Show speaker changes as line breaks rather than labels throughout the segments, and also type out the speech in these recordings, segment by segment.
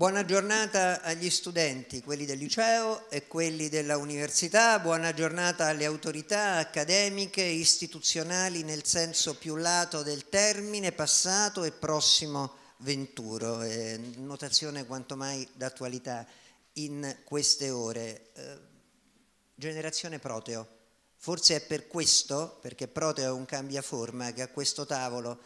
Buona giornata agli studenti, quelli del liceo e quelli dell'università, buona giornata alle autorità accademiche e istituzionali nel senso più lato del termine, passato e prossimo venturo, eh, notazione quanto mai d'attualità in queste ore. Eh, generazione Proteo, forse è per questo, perché Proteo è un cambiaforma che a questo tavolo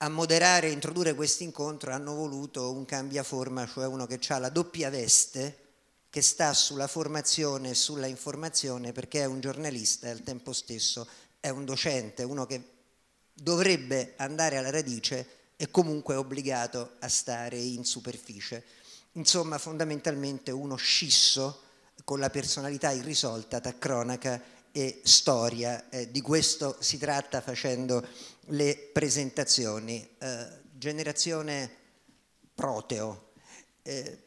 a moderare e introdurre questo incontro hanno voluto un cambiaforma, cioè uno che ha la doppia veste, che sta sulla formazione e sulla informazione perché è un giornalista e al tempo stesso è un docente, uno che dovrebbe andare alla radice e comunque è obbligato a stare in superficie. Insomma, fondamentalmente uno scisso con la personalità irrisolta tra cronaca e storia. Eh, di questo si tratta facendo le presentazioni. Eh, generazione Proteo. Eh,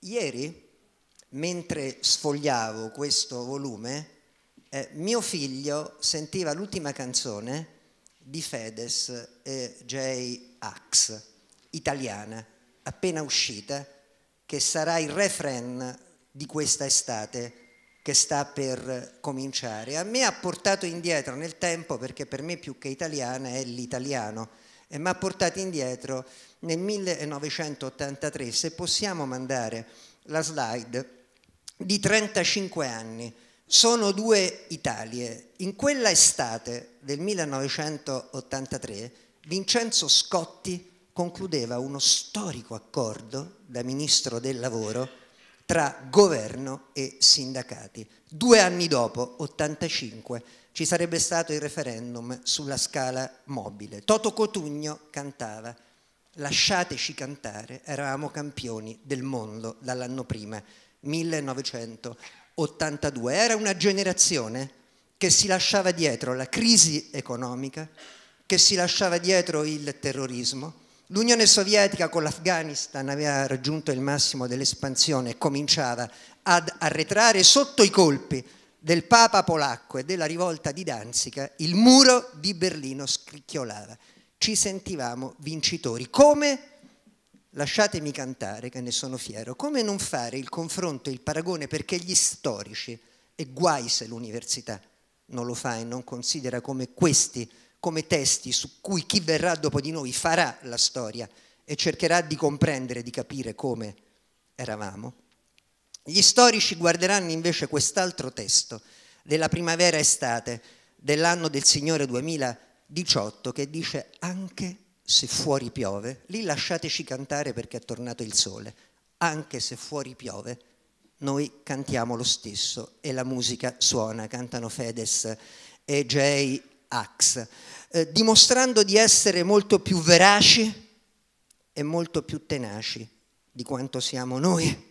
ieri, mentre sfogliavo questo volume, eh, mio figlio sentiva l'ultima canzone di Fedez e J. Ax, italiana, appena uscita, che sarà il refrain di questa estate che sta per cominciare. A me ha portato indietro nel tempo, perché per me più che italiana è l'italiano, e mi ha portato indietro nel 1983, se possiamo mandare la slide, di 35 anni. Sono due Italie. In quella estate del 1983 Vincenzo Scotti concludeva uno storico accordo da Ministro del Lavoro tra governo e sindacati. Due anni dopo, 85, ci sarebbe stato il referendum sulla scala mobile. Toto Cotugno cantava Lasciateci cantare, eravamo campioni del mondo dall'anno prima, 1982. Era una generazione che si lasciava dietro la crisi economica, che si lasciava dietro il terrorismo, L'Unione Sovietica con l'Afghanistan aveva raggiunto il massimo dell'espansione e cominciava ad arretrare sotto i colpi del Papa polacco e della rivolta di Danzica, il muro di Berlino scricchiolava. Ci sentivamo vincitori. Come? Lasciatemi cantare, che ne sono fiero. Come non fare il confronto e il paragone perché gli storici, e guai se l'università non lo fa e non considera come questi come testi su cui chi verrà dopo di noi farà la storia e cercherà di comprendere, di capire come eravamo. Gli storici guarderanno invece quest'altro testo della primavera-estate dell'anno del Signore 2018 che dice anche se fuori piove, lì lasciateci cantare perché è tornato il sole, anche se fuori piove, noi cantiamo lo stesso e la musica suona, cantano Fedes e Jay Axe, eh, dimostrando di essere molto più veraci e molto più tenaci di quanto siamo noi.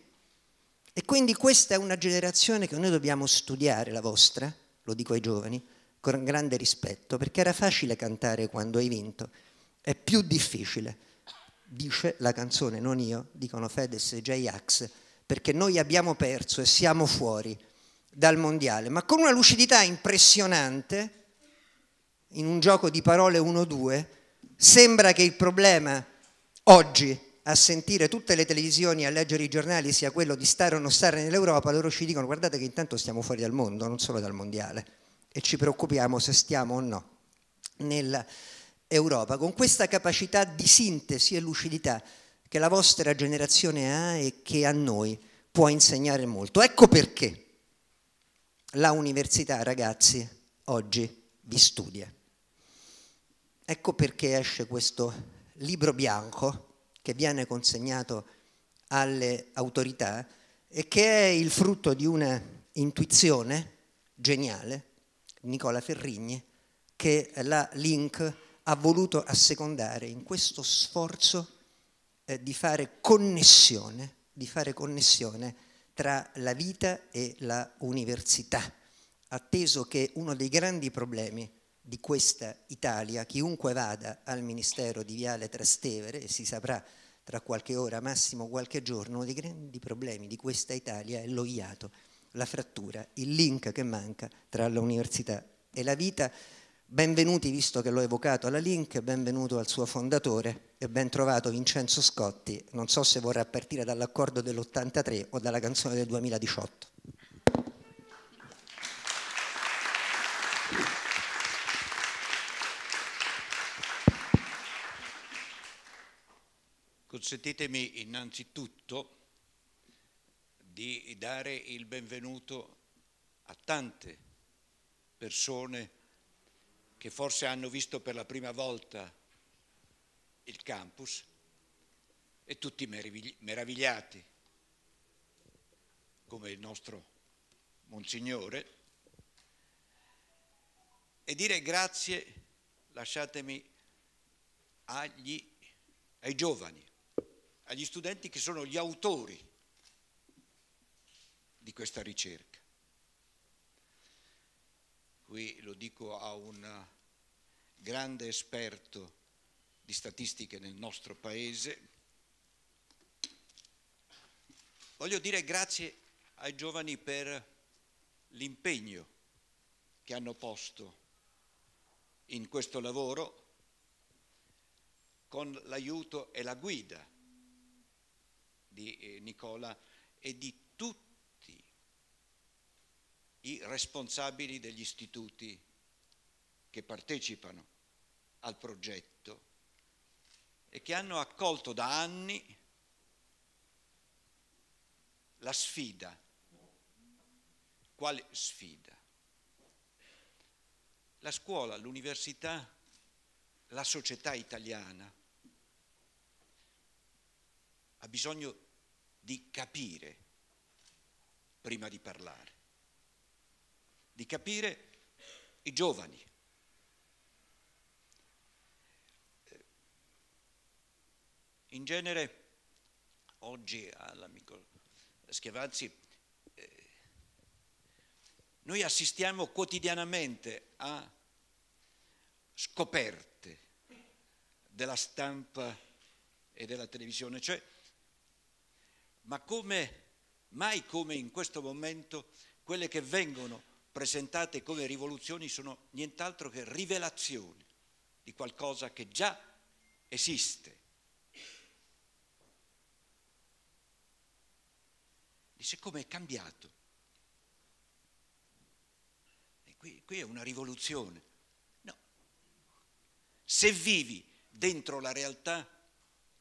E quindi questa è una generazione che noi dobbiamo studiare, la vostra, lo dico ai giovani, con grande rispetto, perché era facile cantare quando hai vinto, è più difficile, dice la canzone, non io, dicono Fedez e J-Ax, perché noi abbiamo perso e siamo fuori dal mondiale, ma con una lucidità impressionante in un gioco di parole 1-2, sembra che il problema oggi a sentire tutte le televisioni, a leggere i giornali sia quello di stare o non stare nell'Europa, loro ci dicono guardate che intanto stiamo fuori dal mondo, non solo dal mondiale, e ci preoccupiamo se stiamo o no nell'Europa. Con questa capacità di sintesi e lucidità che la vostra generazione ha e che a noi può insegnare molto. Ecco perché la università, ragazzi, oggi vi studia. Ecco perché esce questo libro bianco che viene consegnato alle autorità e che è il frutto di una intuizione geniale, Nicola Ferrigni, che la Link ha voluto assecondare in questo sforzo eh, di fare connessione, di fare connessione tra la vita e la università, atteso che uno dei grandi problemi di questa Italia, chiunque vada al Ministero di Viale Trastevere, e si saprà tra qualche ora, massimo qualche giorno, uno dei grandi problemi di questa Italia è lo iato, la frattura, il link che manca tra l'università e la vita. Benvenuti, visto che l'ho evocato alla Link, benvenuto al suo fondatore e ben trovato Vincenzo Scotti. Non so se vorrà partire dall'accordo dell'83 o dalla canzone del 2018.
Consentitemi innanzitutto di dare il benvenuto a tante persone che forse hanno visto per la prima volta il campus e tutti meravigliati, come il nostro Monsignore, e dire grazie, lasciatemi, agli, ai giovani agli studenti che sono gli autori di questa ricerca. Qui lo dico a un grande esperto di statistiche nel nostro paese. Voglio dire grazie ai giovani per l'impegno che hanno posto in questo lavoro con l'aiuto e la guida di eh, Nicola e di tutti i responsabili degli istituti che partecipano al progetto e che hanno accolto da anni la sfida. Quale sfida? La scuola, l'università, la società italiana ha bisogno di capire prima di parlare, di capire i giovani. Eh, in genere oggi all'amico Schiavazzi eh, noi assistiamo quotidianamente a scoperte della stampa e della televisione, cioè ma come, mai come in questo momento quelle che vengono presentate come rivoluzioni sono nient'altro che rivelazioni di qualcosa che già esiste. Dice come è cambiato. E qui, qui è una rivoluzione. No. Se vivi dentro la realtà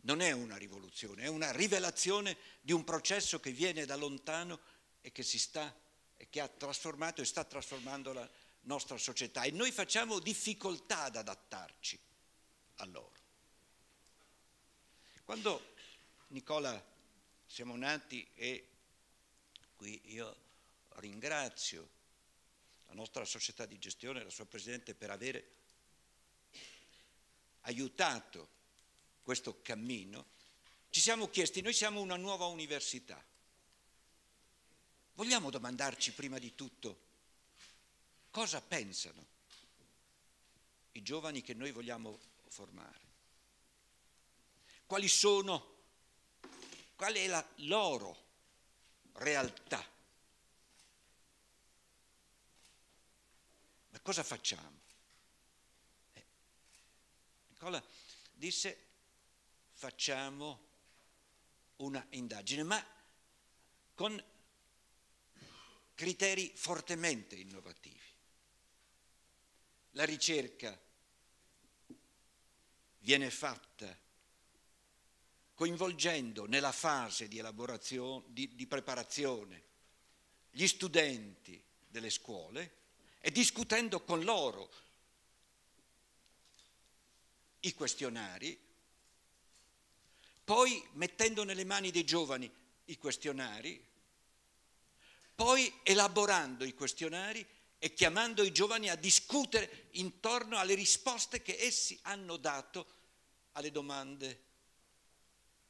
non è una rivoluzione, è una rivelazione di un processo che viene da lontano e che si sta, e che ha trasformato e sta trasformando la nostra società. E noi facciamo difficoltà ad adattarci a loro. Quando Nicola siamo nati e qui io ringrazio la nostra società di gestione e la sua Presidente per aver aiutato questo cammino, ci siamo chiesti, noi siamo una nuova università. Vogliamo domandarci prima di tutto cosa pensano i giovani che noi vogliamo formare? Quali sono, qual è la loro realtà? Ma cosa facciamo? Eh, Nicola disse facciamo una indagine, ma con criteri fortemente innovativi. La ricerca viene fatta coinvolgendo nella fase di, di, di preparazione gli studenti delle scuole e discutendo con loro i questionari poi mettendo nelle mani dei giovani i questionari, poi elaborando i questionari e chiamando i giovani a discutere intorno alle risposte che essi hanno dato alle domande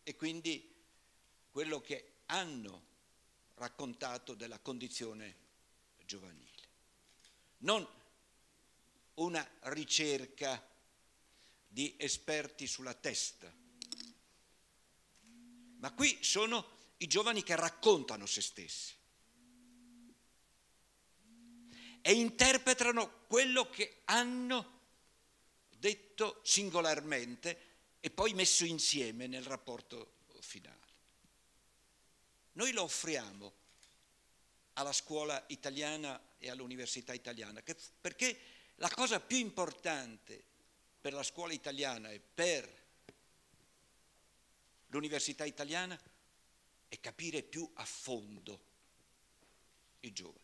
e quindi quello che hanno raccontato della condizione giovanile. Non una ricerca di esperti sulla testa, ma qui sono i giovani che raccontano se stessi e interpretano quello che hanno detto singolarmente e poi messo insieme nel rapporto finale. Noi lo offriamo alla scuola italiana e all'università italiana perché la cosa più importante per la scuola italiana e per l'università italiana e capire più a fondo i giovani.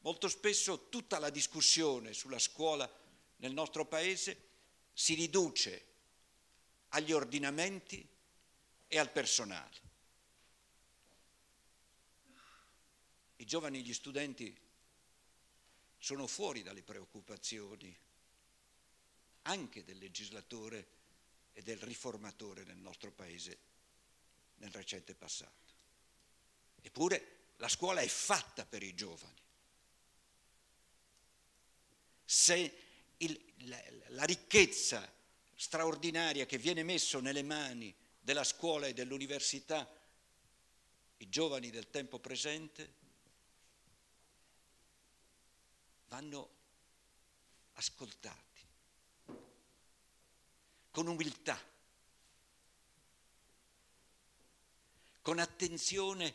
Molto spesso tutta la discussione sulla scuola nel nostro Paese si riduce agli ordinamenti e al personale. I giovani, gli studenti sono fuori dalle preoccupazioni anche del legislatore e del riformatore nel nostro paese nel recente passato. Eppure la scuola è fatta per i giovani. Se il, la, la ricchezza straordinaria che viene messa nelle mani della scuola e dell'università i giovani del tempo presente vanno ascoltati con umiltà, con attenzione,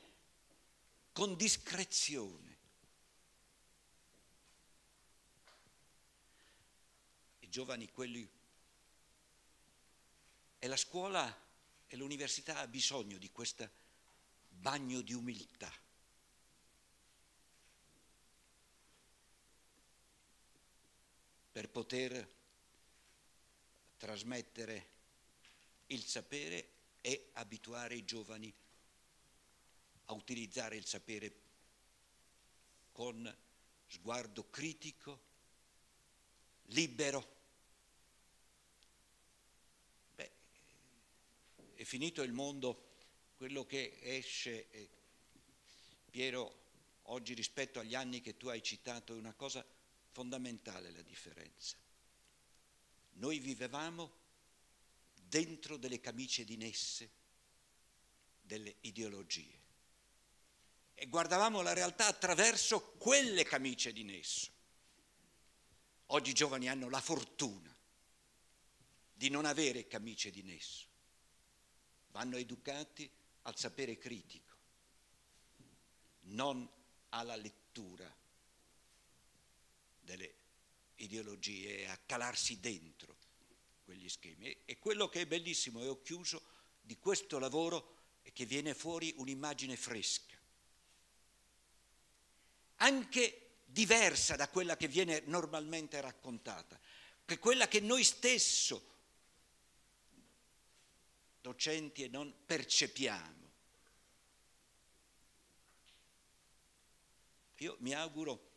con discrezione. I giovani, quelli... E la scuola e l'università ha bisogno di questo bagno di umiltà. per poter trasmettere il sapere e abituare i giovani a utilizzare il sapere con sguardo critico, libero. Beh, è finito il mondo, quello che esce, eh, Piero, oggi rispetto agli anni che tu hai citato è una cosa fondamentale la differenza noi vivevamo dentro delle camicie di nesse, delle ideologie. E guardavamo la realtà attraverso quelle camicie di nesso. Oggi i giovani hanno la fortuna di non avere camicie di nesso. Vanno educati al sapere critico, non alla lettura delle ideologie, a calarsi dentro quegli schemi. E quello che è bellissimo, e ho chiuso, di questo lavoro è che viene fuori un'immagine fresca, anche diversa da quella che viene normalmente raccontata, che quella che noi stesso, docenti e non, percepiamo. Io mi auguro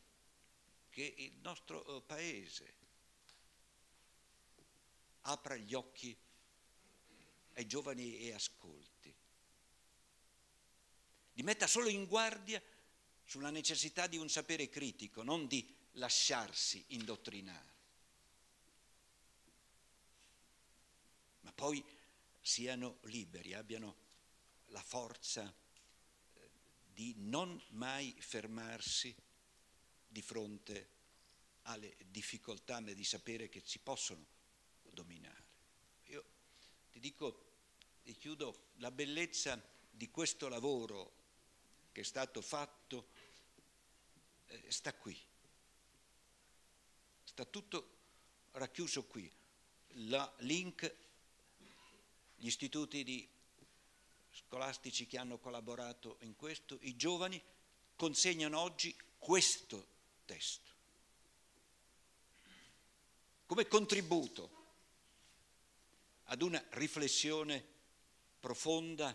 che il nostro eh, paese apra gli occhi ai giovani e ascolti, li metta solo in guardia sulla necessità di un sapere critico, non di lasciarsi indottrinare. Ma poi siano liberi, abbiano la forza eh, di non mai fermarsi di fronte alle difficoltà nel di sapere che si possono dominare. Io ti dico, e chiudo, la bellezza di questo lavoro che è stato fatto eh, sta qui, sta tutto racchiuso qui. La link, gli istituti di scolastici che hanno collaborato in questo, i giovani consegnano oggi questo testo, come contributo ad una riflessione profonda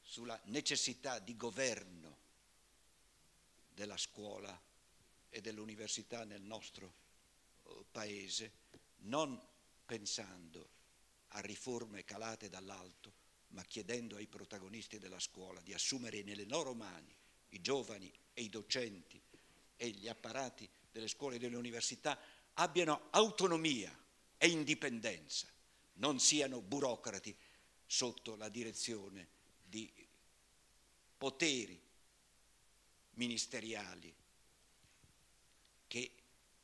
sulla necessità di governo della scuola e dell'università nel nostro eh, paese, non pensando a riforme calate dall'alto, ma chiedendo ai protagonisti della scuola di assumere nelle loro mani i giovani e i docenti e gli apparati delle scuole e delle università abbiano autonomia e indipendenza, non siano burocrati sotto la direzione di poteri ministeriali che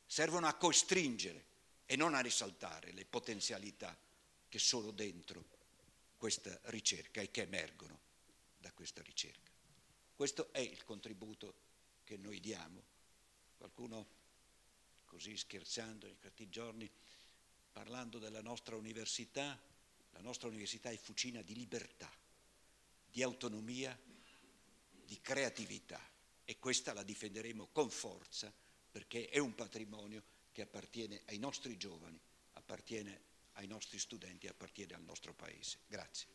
servono a costringere e non a risaltare le potenzialità che sono dentro questa ricerca e che emergono da questa ricerca. Questo è il contributo che noi diamo Qualcuno, così scherzando in questi giorni, parlando della nostra università, la nostra università è fucina di libertà, di autonomia, di creatività e questa la difenderemo con forza perché è un patrimonio che appartiene ai nostri giovani, appartiene ai nostri studenti, appartiene al nostro Paese. Grazie.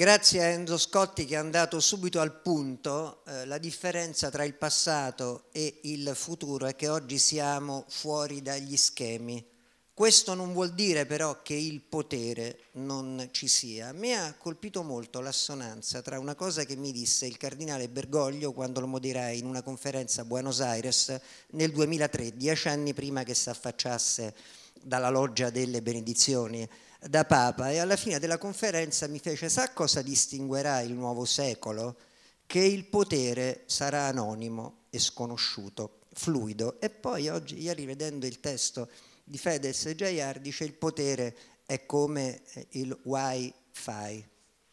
Grazie a Enzo Scotti che è andato subito al punto, eh, la differenza tra il passato e il futuro è che oggi siamo fuori dagli schemi. Questo non vuol dire però che il potere non ci sia. A me ha colpito molto l'assonanza tra una cosa che mi disse il cardinale Bergoglio quando lo moderai in una conferenza a Buenos Aires nel 2003, dieci anni prima che si affacciasse dalla loggia delle benedizioni da Papa e alla fine della conferenza mi fece, sa cosa distinguerà il nuovo secolo? Che il potere sarà anonimo e sconosciuto, fluido. E poi oggi, ieri vedendo il testo di Fedez e Jayar, dice il potere è come eh, il wifi,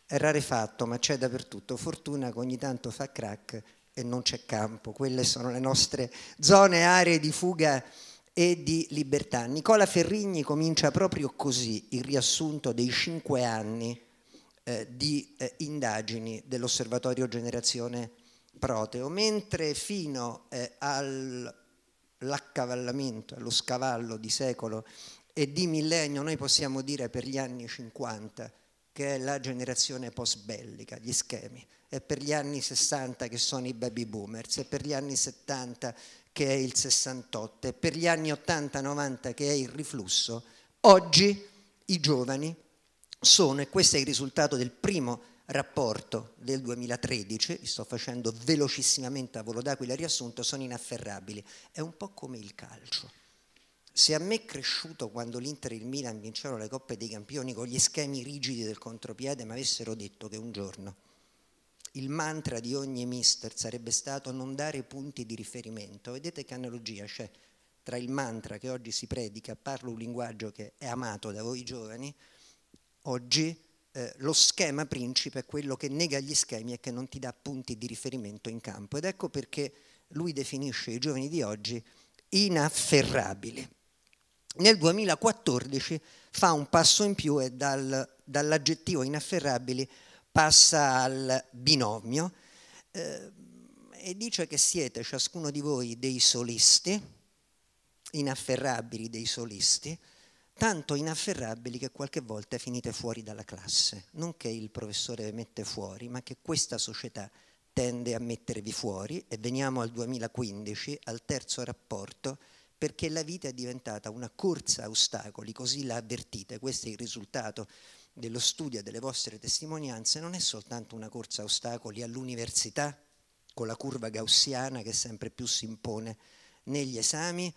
è rarefatto ma c'è dappertutto, fortuna che ogni tanto fa crack e non c'è campo, quelle sono le nostre zone, aree di fuga e di libertà. Nicola Ferrigni comincia proprio così il riassunto dei cinque anni eh, di eh, indagini dell'osservatorio Generazione Proteo, mentre fino eh, all'accavallamento, allo scavallo di secolo e di millennio, noi possiamo dire per gli anni 50 che è la generazione post bellica, gli schemi, è per gli anni 60 che sono i baby boomers, è per gli anni 70 che è il 68 per gli anni 80-90 che è il riflusso, oggi i giovani sono, e questo è il risultato del primo rapporto del 2013, sto facendo velocissimamente a volo d'aquila riassunto, sono inafferrabili. È un po' come il calcio. Se a me cresciuto quando l'Inter e il Milan vincevano le coppe dei campioni con gli schemi rigidi del contropiede mi avessero detto che un giorno il mantra di ogni mister sarebbe stato non dare punti di riferimento. Vedete che analogia c'è tra il mantra che oggi si predica, parlo un linguaggio che è amato da voi giovani, oggi eh, lo schema principe è quello che nega gli schemi e che non ti dà punti di riferimento in campo. Ed ecco perché lui definisce i giovani di oggi inafferrabili. Nel 2014 fa un passo in più e dal, dall'aggettivo inafferrabili passa al binomio eh, e dice che siete ciascuno di voi dei solisti, inafferrabili dei solisti, tanto inafferrabili che qualche volta finite fuori dalla classe, non che il professore vi mette fuori, ma che questa società tende a mettervi fuori e veniamo al 2015, al terzo rapporto, perché la vita è diventata una corsa a ostacoli, così la avvertite, questo è il risultato dello studio delle vostre testimonianze non è soltanto una corsa a ostacoli all'università, con la curva gaussiana che sempre più si impone negli esami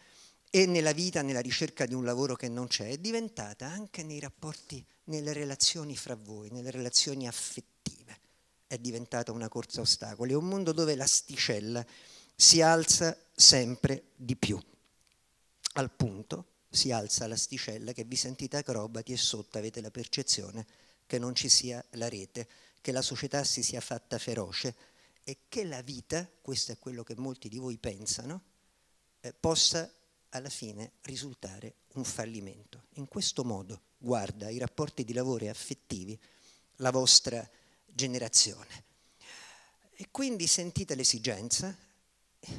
e nella vita, nella ricerca di un lavoro che non c'è, è diventata anche nei rapporti, nelle relazioni fra voi, nelle relazioni affettive, è diventata una corsa a ostacoli, è un mondo dove l'asticella si alza sempre di più, al punto si alza l'asticella, che vi sentite acrobati e sotto avete la percezione che non ci sia la rete, che la società si sia fatta feroce e che la vita, questo è quello che molti di voi pensano, eh, possa alla fine risultare un fallimento. In questo modo guarda i rapporti di lavoro e affettivi la vostra generazione. E quindi sentite l'esigenza,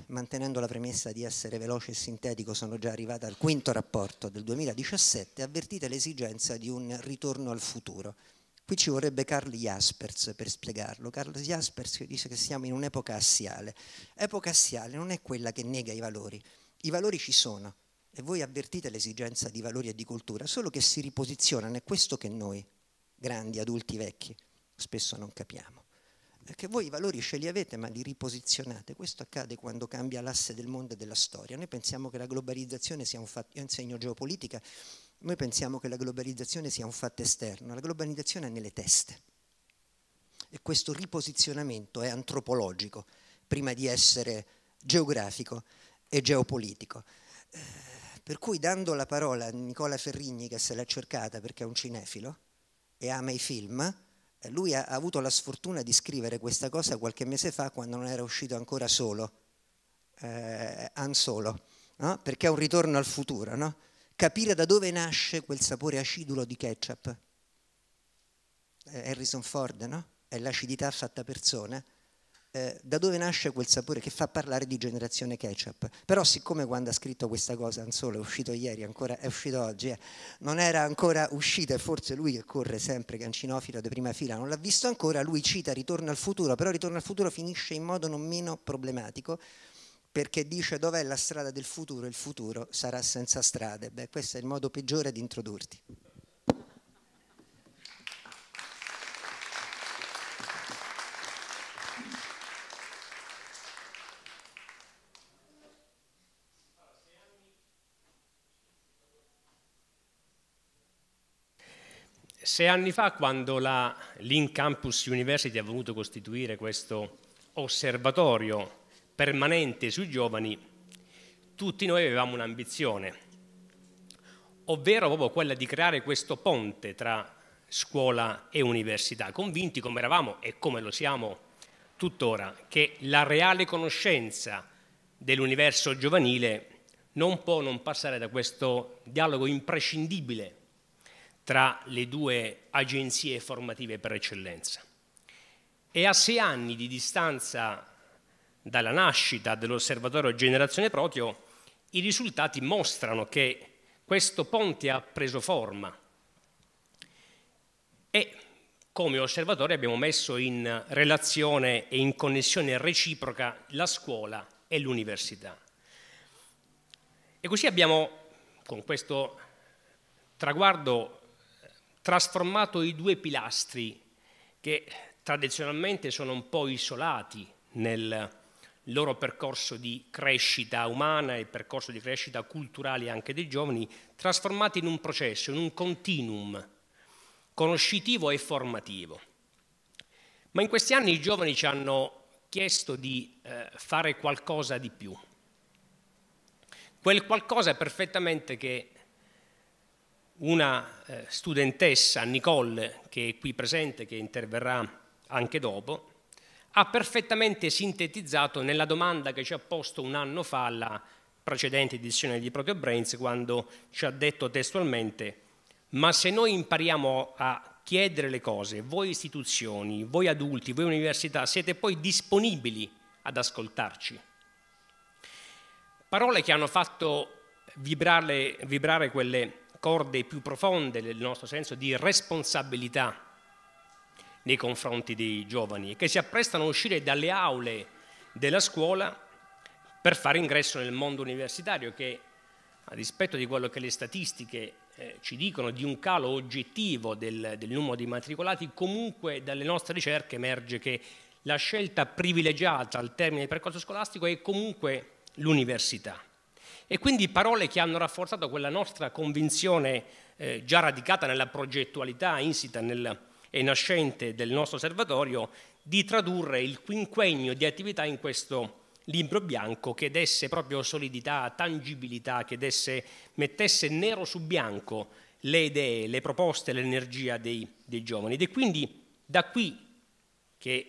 mantenendo la premessa di essere veloce e sintetico, sono già arrivata al quinto rapporto del 2017, avvertite l'esigenza di un ritorno al futuro. Qui ci vorrebbe Carl Jaspers per spiegarlo. Carl Jaspers dice che siamo in un'epoca assiale. Epoca assiale non è quella che nega i valori. I valori ci sono e voi avvertite l'esigenza di valori e di cultura, solo che si riposizionano, è questo che noi, grandi, adulti, vecchi, spesso non capiamo perché voi i valori ce li avete ma li riposizionate. Questo accade quando cambia l'asse del mondo e della storia. Noi pensiamo che la globalizzazione sia un fatto, io insegno geopolitica, noi pensiamo che la globalizzazione sia un fatto esterno, la globalizzazione è nelle teste. E questo riposizionamento è antropologico, prima di essere geografico e geopolitico. Eh, per cui dando la parola a Nicola Ferrigni, che se l'ha cercata perché è un cinefilo e ama i film, lui ha avuto la sfortuna di scrivere questa cosa qualche mese fa quando non era uscito ancora solo, eh, Solo, no? perché è un ritorno al futuro, no? capire da dove nasce quel sapore acidulo di ketchup. Harrison Ford, no? è l'acidità fatta persona eh, da dove nasce quel sapore che fa parlare di generazione ketchup. Però siccome quando ha scritto questa cosa Anzolo è uscito ieri, ancora, è uscito oggi, eh, non era ancora uscita e forse lui che corre sempre cancinofilo di prima fila non l'ha visto ancora, lui cita Ritorno al futuro, però Ritorno al futuro finisce in modo non meno problematico perché dice dov'è la strada del futuro, il futuro sarà senza strade. Beh, questo è il modo peggiore di introdurti.
Sei anni fa, quando la Lean Campus University ha voluto costituire questo osservatorio permanente sui giovani, tutti noi avevamo un'ambizione, ovvero proprio quella di creare questo ponte tra scuola e università, convinti come eravamo e come lo siamo tuttora, che la reale conoscenza dell'universo giovanile non può non passare da questo dialogo imprescindibile tra le due agenzie formative per eccellenza. E a sei anni di distanza dalla nascita dell'Osservatorio Generazione Proteo, i risultati mostrano che questo ponte ha preso forma e come osservatorio abbiamo messo in relazione e in connessione reciproca la scuola e l'università. E così abbiamo, con questo traguardo, trasformato i due pilastri che tradizionalmente sono un po' isolati nel loro percorso di crescita umana e percorso di crescita culturale anche dei giovani, trasformati in un processo, in un continuum conoscitivo e formativo. Ma in questi anni i giovani ci hanno chiesto di eh, fare qualcosa di più, quel qualcosa è perfettamente che una eh, studentessa, Nicole, che è qui presente, che interverrà anche dopo, ha perfettamente sintetizzato nella domanda che ci ha posto un anno fa alla precedente edizione di Brains, quando ci ha detto testualmente ma se noi impariamo a chiedere le cose, voi istituzioni, voi adulti, voi università, siete poi disponibili ad ascoltarci. Parole che hanno fatto vibrare, vibrare quelle corde più profonde del nostro senso di responsabilità nei confronti dei giovani e che si apprestano a uscire dalle aule della scuola per fare ingresso nel mondo universitario che a dispetto di quello che le statistiche eh, ci dicono di un calo oggettivo del, del numero di matricolati, comunque dalle nostre ricerche emerge che la scelta privilegiata al termine del percorso scolastico è comunque l'università. E quindi parole che hanno rafforzato quella nostra convinzione eh, già radicata nella progettualità insita nel, e nascente del nostro osservatorio di tradurre il quinquennio di attività in questo libro bianco che desse proprio solidità, tangibilità, che desse, mettesse nero su bianco le idee, le proposte, l'energia dei, dei giovani. Ed è quindi da qui che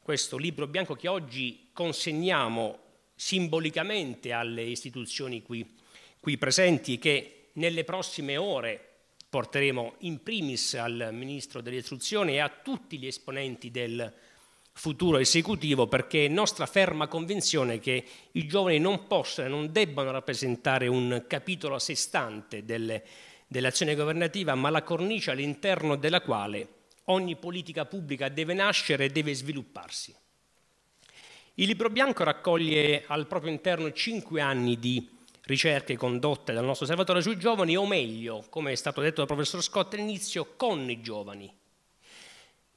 questo libro bianco che oggi consegniamo simbolicamente alle istituzioni qui, qui presenti che nelle prossime ore porteremo in primis al Ministro dell'Istruzione e a tutti gli esponenti del futuro esecutivo perché è nostra ferma convinzione che i giovani non possono e non debbano rappresentare un capitolo a sé stante delle, dell'azione governativa, ma la cornice all'interno della quale ogni politica pubblica deve nascere e deve svilupparsi. Il libro bianco raccoglie al proprio interno cinque anni di ricerche condotte dal nostro osservatorio sui giovani, o meglio, come è stato detto dal professor Scott all'inizio, con i giovani.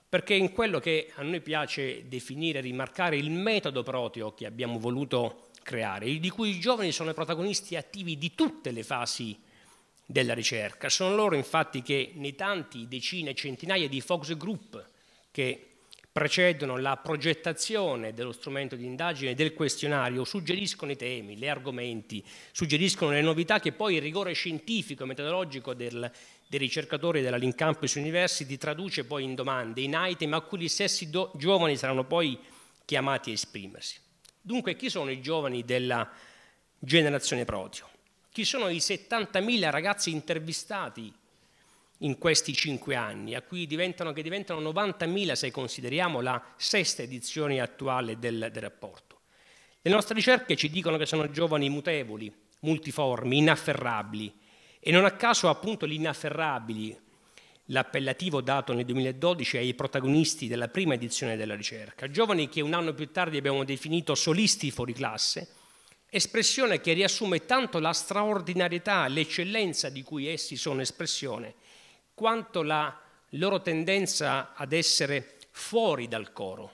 Perché in quello che a noi piace definire, e rimarcare il metodo proteo che abbiamo voluto creare, di cui i giovani sono i protagonisti attivi di tutte le fasi della ricerca. Sono loro infatti che nei tanti, decine, centinaia di focus group che precedono la progettazione dello strumento di indagine del questionario, suggeriscono i temi, gli argomenti, suggeriscono le novità che poi il rigore scientifico e metodologico del, dei ricercatori della Link Campus University traduce poi in domande, in item a cui gli stessi do, giovani saranno poi chiamati a esprimersi. Dunque chi sono i giovani della generazione Protio? Chi sono i 70.000 ragazzi intervistati in questi cinque anni, a cui diventano, che diventano 90.000 se consideriamo la sesta edizione attuale del, del rapporto. Le nostre ricerche ci dicono che sono giovani mutevoli, multiformi, inafferrabili e non a caso appunto gli inafferrabili, l'appellativo dato nel 2012 ai protagonisti della prima edizione della ricerca, giovani che un anno più tardi abbiamo definito solisti fuori classe, espressione che riassume tanto la straordinarietà, l'eccellenza di cui essi sono espressione, quanto la loro tendenza ad essere fuori dal coro.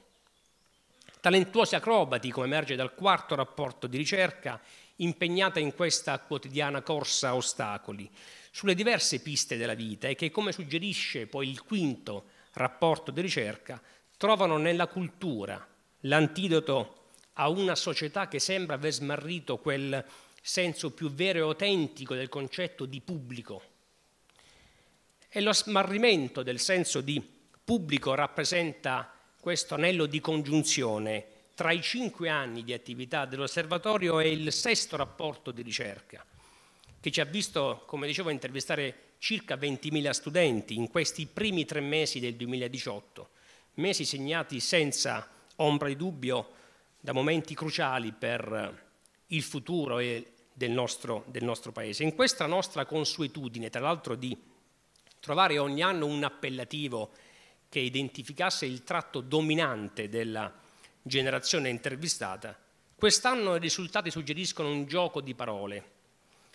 Talentuosi acrobati, come emerge dal quarto rapporto di ricerca, impegnata in questa quotidiana corsa a ostacoli, sulle diverse piste della vita e che, come suggerisce poi il quinto rapporto di ricerca, trovano nella cultura l'antidoto a una società che sembra aver smarrito quel senso più vero e autentico del concetto di pubblico e lo smarrimento del senso di pubblico rappresenta questo anello di congiunzione tra i cinque anni di attività dell'osservatorio e il sesto rapporto di ricerca, che ci ha visto, come dicevo, intervistare circa 20.000 studenti in questi primi tre mesi del 2018, mesi segnati senza ombra di dubbio da momenti cruciali per il futuro del nostro, del nostro Paese. In questa nostra consuetudine, tra l'altro, di trovare ogni anno un appellativo che identificasse il tratto dominante della generazione intervistata, quest'anno i risultati suggeriscono un gioco di parole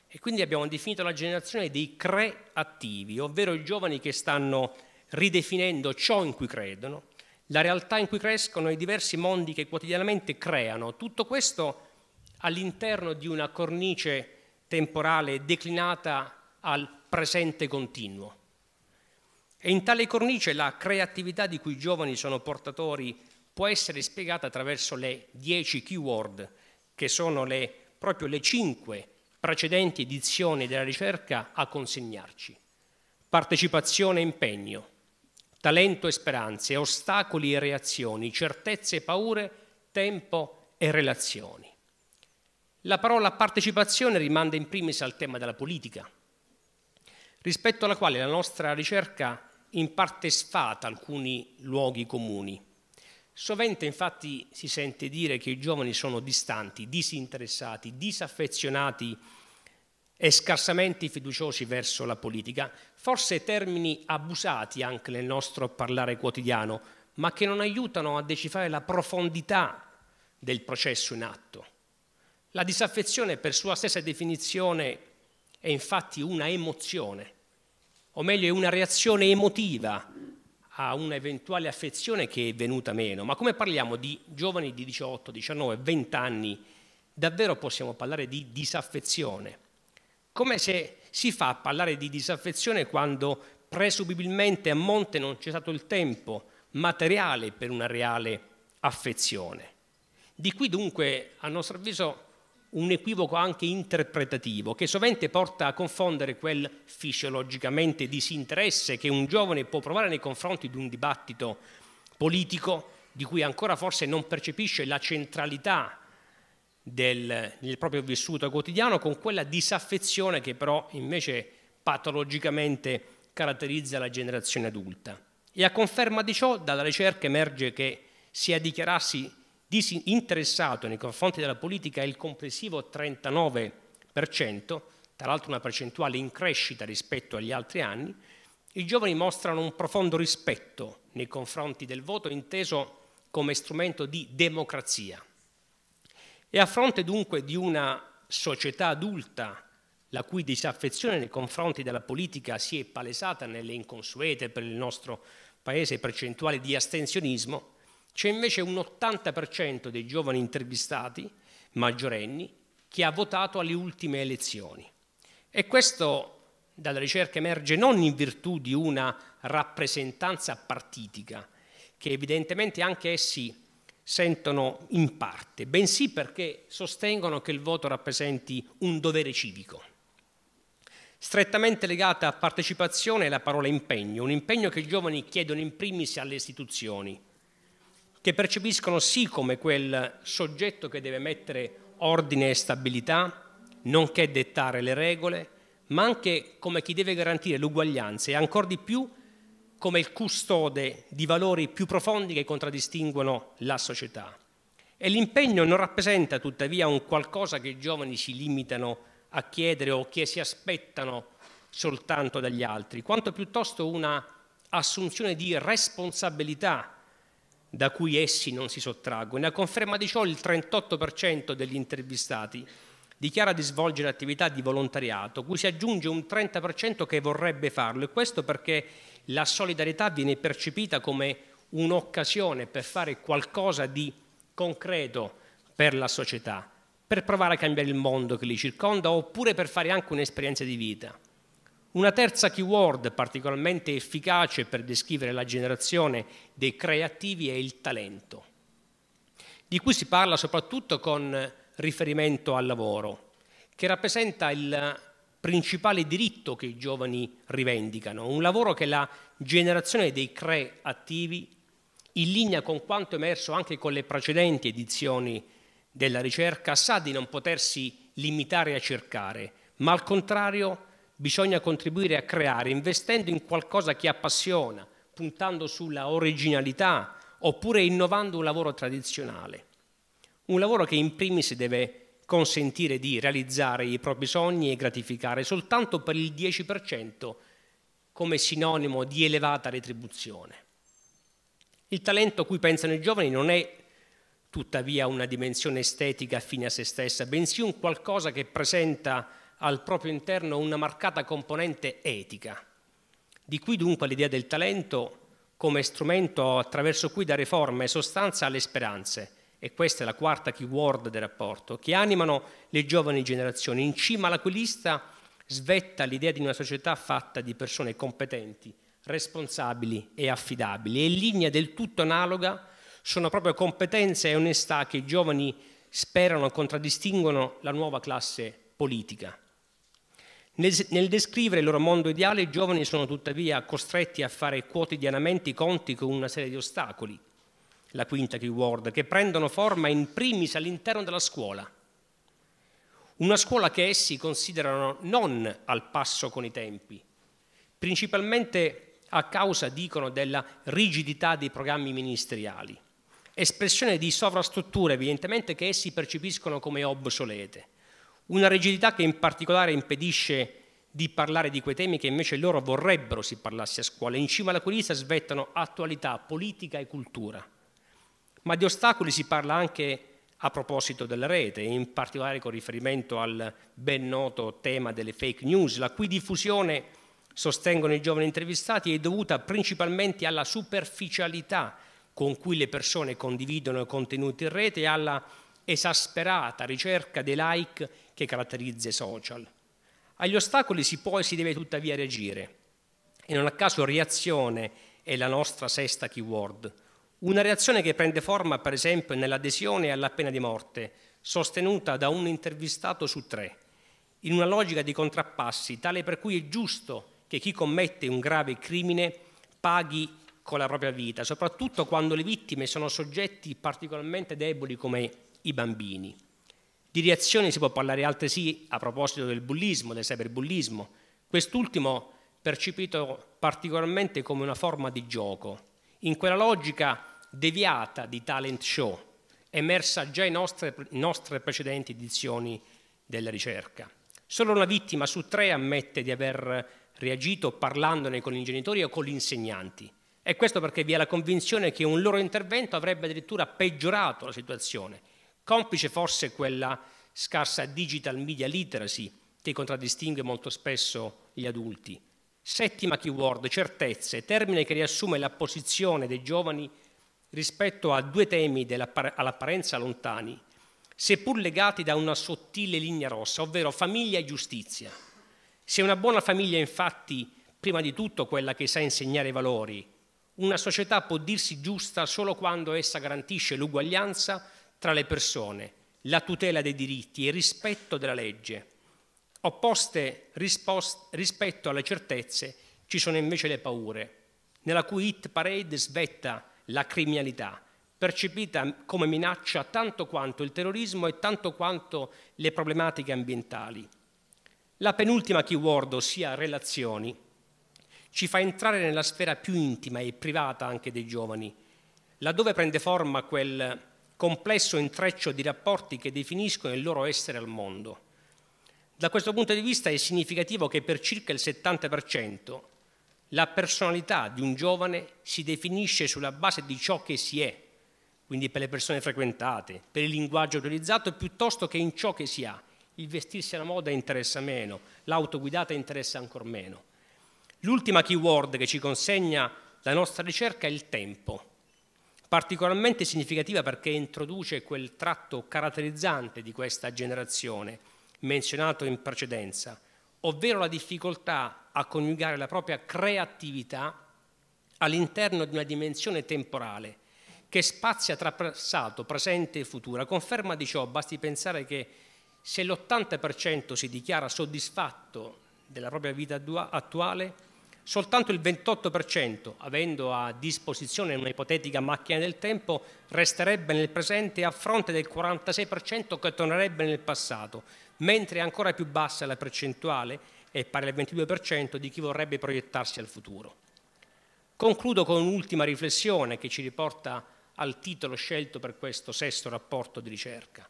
e quindi abbiamo definito la generazione dei creativi, ovvero i giovani che stanno ridefinendo ciò in cui credono, la realtà in cui crescono e i diversi mondi che quotidianamente creano. Tutto questo all'interno di una cornice temporale declinata al presente continuo. E in tale cornice la creatività di cui i giovani sono portatori può essere spiegata attraverso le 10 keyword, che sono le, proprio le 5 precedenti edizioni della ricerca a consegnarci. Partecipazione e impegno, talento e speranze, ostacoli e reazioni, certezze e paure, tempo e relazioni. La parola partecipazione rimanda in primis al tema della politica, rispetto alla quale la nostra ricerca in parte sfata alcuni luoghi comuni. Sovente infatti si sente dire che i giovani sono distanti, disinteressati, disaffezionati e scarsamente fiduciosi verso la politica, forse termini abusati anche nel nostro parlare quotidiano, ma che non aiutano a decifrare la profondità del processo in atto. La disaffezione per sua stessa definizione è infatti una emozione o meglio è una reazione emotiva a un'eventuale affezione che è venuta meno, ma come parliamo di giovani di 18, 19, 20 anni, davvero possiamo parlare di disaffezione. Come se si fa a parlare di disaffezione quando presumibilmente a monte non c'è stato il tempo materiale per una reale affezione. Di qui dunque, a nostro avviso, un equivoco anche interpretativo che sovente porta a confondere quel fisiologicamente disinteresse che un giovane può provare nei confronti di un dibattito politico di cui ancora forse non percepisce la centralità del, del proprio vissuto quotidiano con quella disaffezione che però invece patologicamente caratterizza la generazione adulta. E a conferma di ciò dalla ricerca emerge che sia dichiararsi disinteressato nei confronti della politica è il complessivo 39%, tra l'altro una percentuale in crescita rispetto agli altri anni, i giovani mostrano un profondo rispetto nei confronti del voto inteso come strumento di democrazia. E a fronte dunque di una società adulta la cui disaffezione nei confronti della politica si è palesata nelle inconsuete per il nostro Paese percentuali di astensionismo, c'è invece un 80% dei giovani intervistati, maggiorenni, che ha votato alle ultime elezioni. E questo dalla ricerca emerge non in virtù di una rappresentanza partitica, che evidentemente anche essi sentono in parte, bensì perché sostengono che il voto rappresenti un dovere civico. Strettamente legata a partecipazione è la parola impegno, un impegno che i giovani chiedono in primis alle istituzioni, che percepiscono sì come quel soggetto che deve mettere ordine e stabilità, nonché dettare le regole, ma anche come chi deve garantire l'uguaglianza e ancor di più come il custode di valori più profondi che contraddistinguono la società. E l'impegno non rappresenta tuttavia un qualcosa che i giovani si limitano a chiedere o che si aspettano soltanto dagli altri, quanto piuttosto una assunzione di responsabilità da cui essi non si sottraggono. A conferma di ciò il 38% degli intervistati dichiara di svolgere attività di volontariato, cui si aggiunge un 30% che vorrebbe farlo e questo perché la solidarietà viene percepita come un'occasione per fare qualcosa di concreto per la società, per provare a cambiare il mondo che li circonda oppure per fare anche un'esperienza di vita. Una terza keyword particolarmente efficace per descrivere la generazione dei creativi è il talento, di cui si parla soprattutto con riferimento al lavoro, che rappresenta il principale diritto che i giovani rivendicano, un lavoro che la generazione dei creativi, in linea con quanto emerso anche con le precedenti edizioni della ricerca, sa di non potersi limitare a cercare, ma al contrario bisogna contribuire a creare investendo in qualcosa che appassiona, puntando sulla originalità oppure innovando un lavoro tradizionale. Un lavoro che in primis deve consentire di realizzare i propri sogni e gratificare soltanto per il 10% come sinonimo di elevata retribuzione. Il talento a cui pensano i giovani non è tuttavia una dimensione estetica fine a se stessa, bensì un qualcosa che presenta al proprio interno una marcata componente etica. Di qui dunque l'idea del talento come strumento attraverso cui dare forma e sostanza alle speranze, e questa è la quarta keyword del rapporto, che animano le giovani generazioni. In cima alla cui svetta l'idea di una società fatta di persone competenti, responsabili e affidabili. E in linea del tutto analoga sono proprio competenze e onestà che i giovani sperano contraddistinguono la nuova classe politica. Nel, nel descrivere il loro mondo ideale, i giovani sono tuttavia costretti a fare quotidianamente i conti con una serie di ostacoli, la quinta keyword, che prendono forma in primis all'interno della scuola. Una scuola che essi considerano non al passo con i tempi, principalmente a causa, dicono, della rigidità dei programmi ministeriali, espressione di sovrastrutture evidentemente che essi percepiscono come obsolete una rigidità che in particolare impedisce di parlare di quei temi che invece loro vorrebbero si parlasse a scuola. In cima alla cui lista svettano attualità, politica e cultura. Ma di ostacoli si parla anche a proposito della rete, in particolare con riferimento al ben noto tema delle fake news, la cui diffusione, sostengono i giovani intervistati, è dovuta principalmente alla superficialità con cui le persone condividono i contenuti in rete e alla esasperata ricerca dei like che caratterizza i social. Agli ostacoli si può e si deve tuttavia reagire e non a caso reazione è la nostra sesta keyword. Una reazione che prende forma per esempio nell'adesione alla pena di morte, sostenuta da un intervistato su tre, in una logica di contrappassi tale per cui è giusto che chi commette un grave crimine paghi con la propria vita, soprattutto quando le vittime sono soggetti particolarmente deboli come i bambini. Di reazioni si può parlare altresì a proposito del bullismo, del cyberbullismo, quest'ultimo percepito particolarmente come una forma di gioco. In quella logica deviata di talent show, emersa già in nostre, nostre precedenti edizioni della ricerca. Solo una vittima su tre ammette di aver reagito parlandone con i genitori o con gli insegnanti. E questo perché vi è la convinzione che un loro intervento avrebbe addirittura peggiorato la situazione complice forse quella scarsa digital media literacy che contraddistingue molto spesso gli adulti. Settima keyword, certezze, termine che riassume la posizione dei giovani rispetto a due temi all'apparenza lontani, seppur legati da una sottile linea rossa, ovvero famiglia e giustizia. Se una buona famiglia è infatti prima di tutto quella che sa insegnare i valori, una società può dirsi giusta solo quando essa garantisce l'uguaglianza tra le persone, la tutela dei diritti e il rispetto della legge. Opposte rispetto alle certezze ci sono invece le paure, nella cui hit parade svetta la criminalità, percepita come minaccia tanto quanto il terrorismo e tanto quanto le problematiche ambientali. La penultima keyword, ossia relazioni, ci fa entrare nella sfera più intima e privata anche dei giovani, laddove prende forma quel complesso intreccio di rapporti che definiscono il loro essere al mondo. Da questo punto di vista è significativo che per circa il 70% la personalità di un giovane si definisce sulla base di ciò che si è, quindi per le persone frequentate, per il linguaggio utilizzato, piuttosto che in ciò che si ha. Il vestirsi alla moda interessa meno, l'autoguidata interessa ancora meno. L'ultima keyword che ci consegna la nostra ricerca è il tempo particolarmente significativa perché introduce quel tratto caratterizzante di questa generazione menzionato in precedenza, ovvero la difficoltà a coniugare la propria creatività all'interno di una dimensione temporale che spazia tra passato, presente e futuro. conferma di ciò basti pensare che se l'80% si dichiara soddisfatto della propria vita attuale, soltanto il 28%, avendo a disposizione una ipotetica macchina del tempo, resterebbe nel presente a fronte del 46% che tornerebbe nel passato, mentre è ancora più bassa la percentuale, è pari al 22% di chi vorrebbe proiettarsi al futuro. Concludo con un'ultima riflessione che ci riporta al titolo scelto per questo sesto rapporto di ricerca.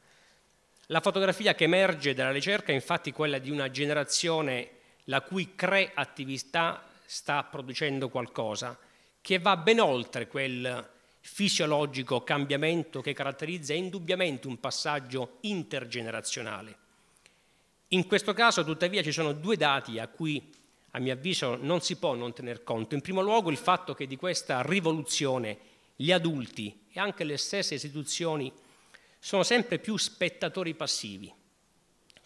La fotografia che emerge dalla ricerca è infatti quella di una generazione la cui creatività sta producendo qualcosa che va ben oltre quel fisiologico cambiamento che caratterizza indubbiamente un passaggio intergenerazionale. In questo caso tuttavia ci sono due dati a cui a mio avviso non si può non tener conto. In primo luogo il fatto che di questa rivoluzione gli adulti e anche le stesse istituzioni sono sempre più spettatori passivi,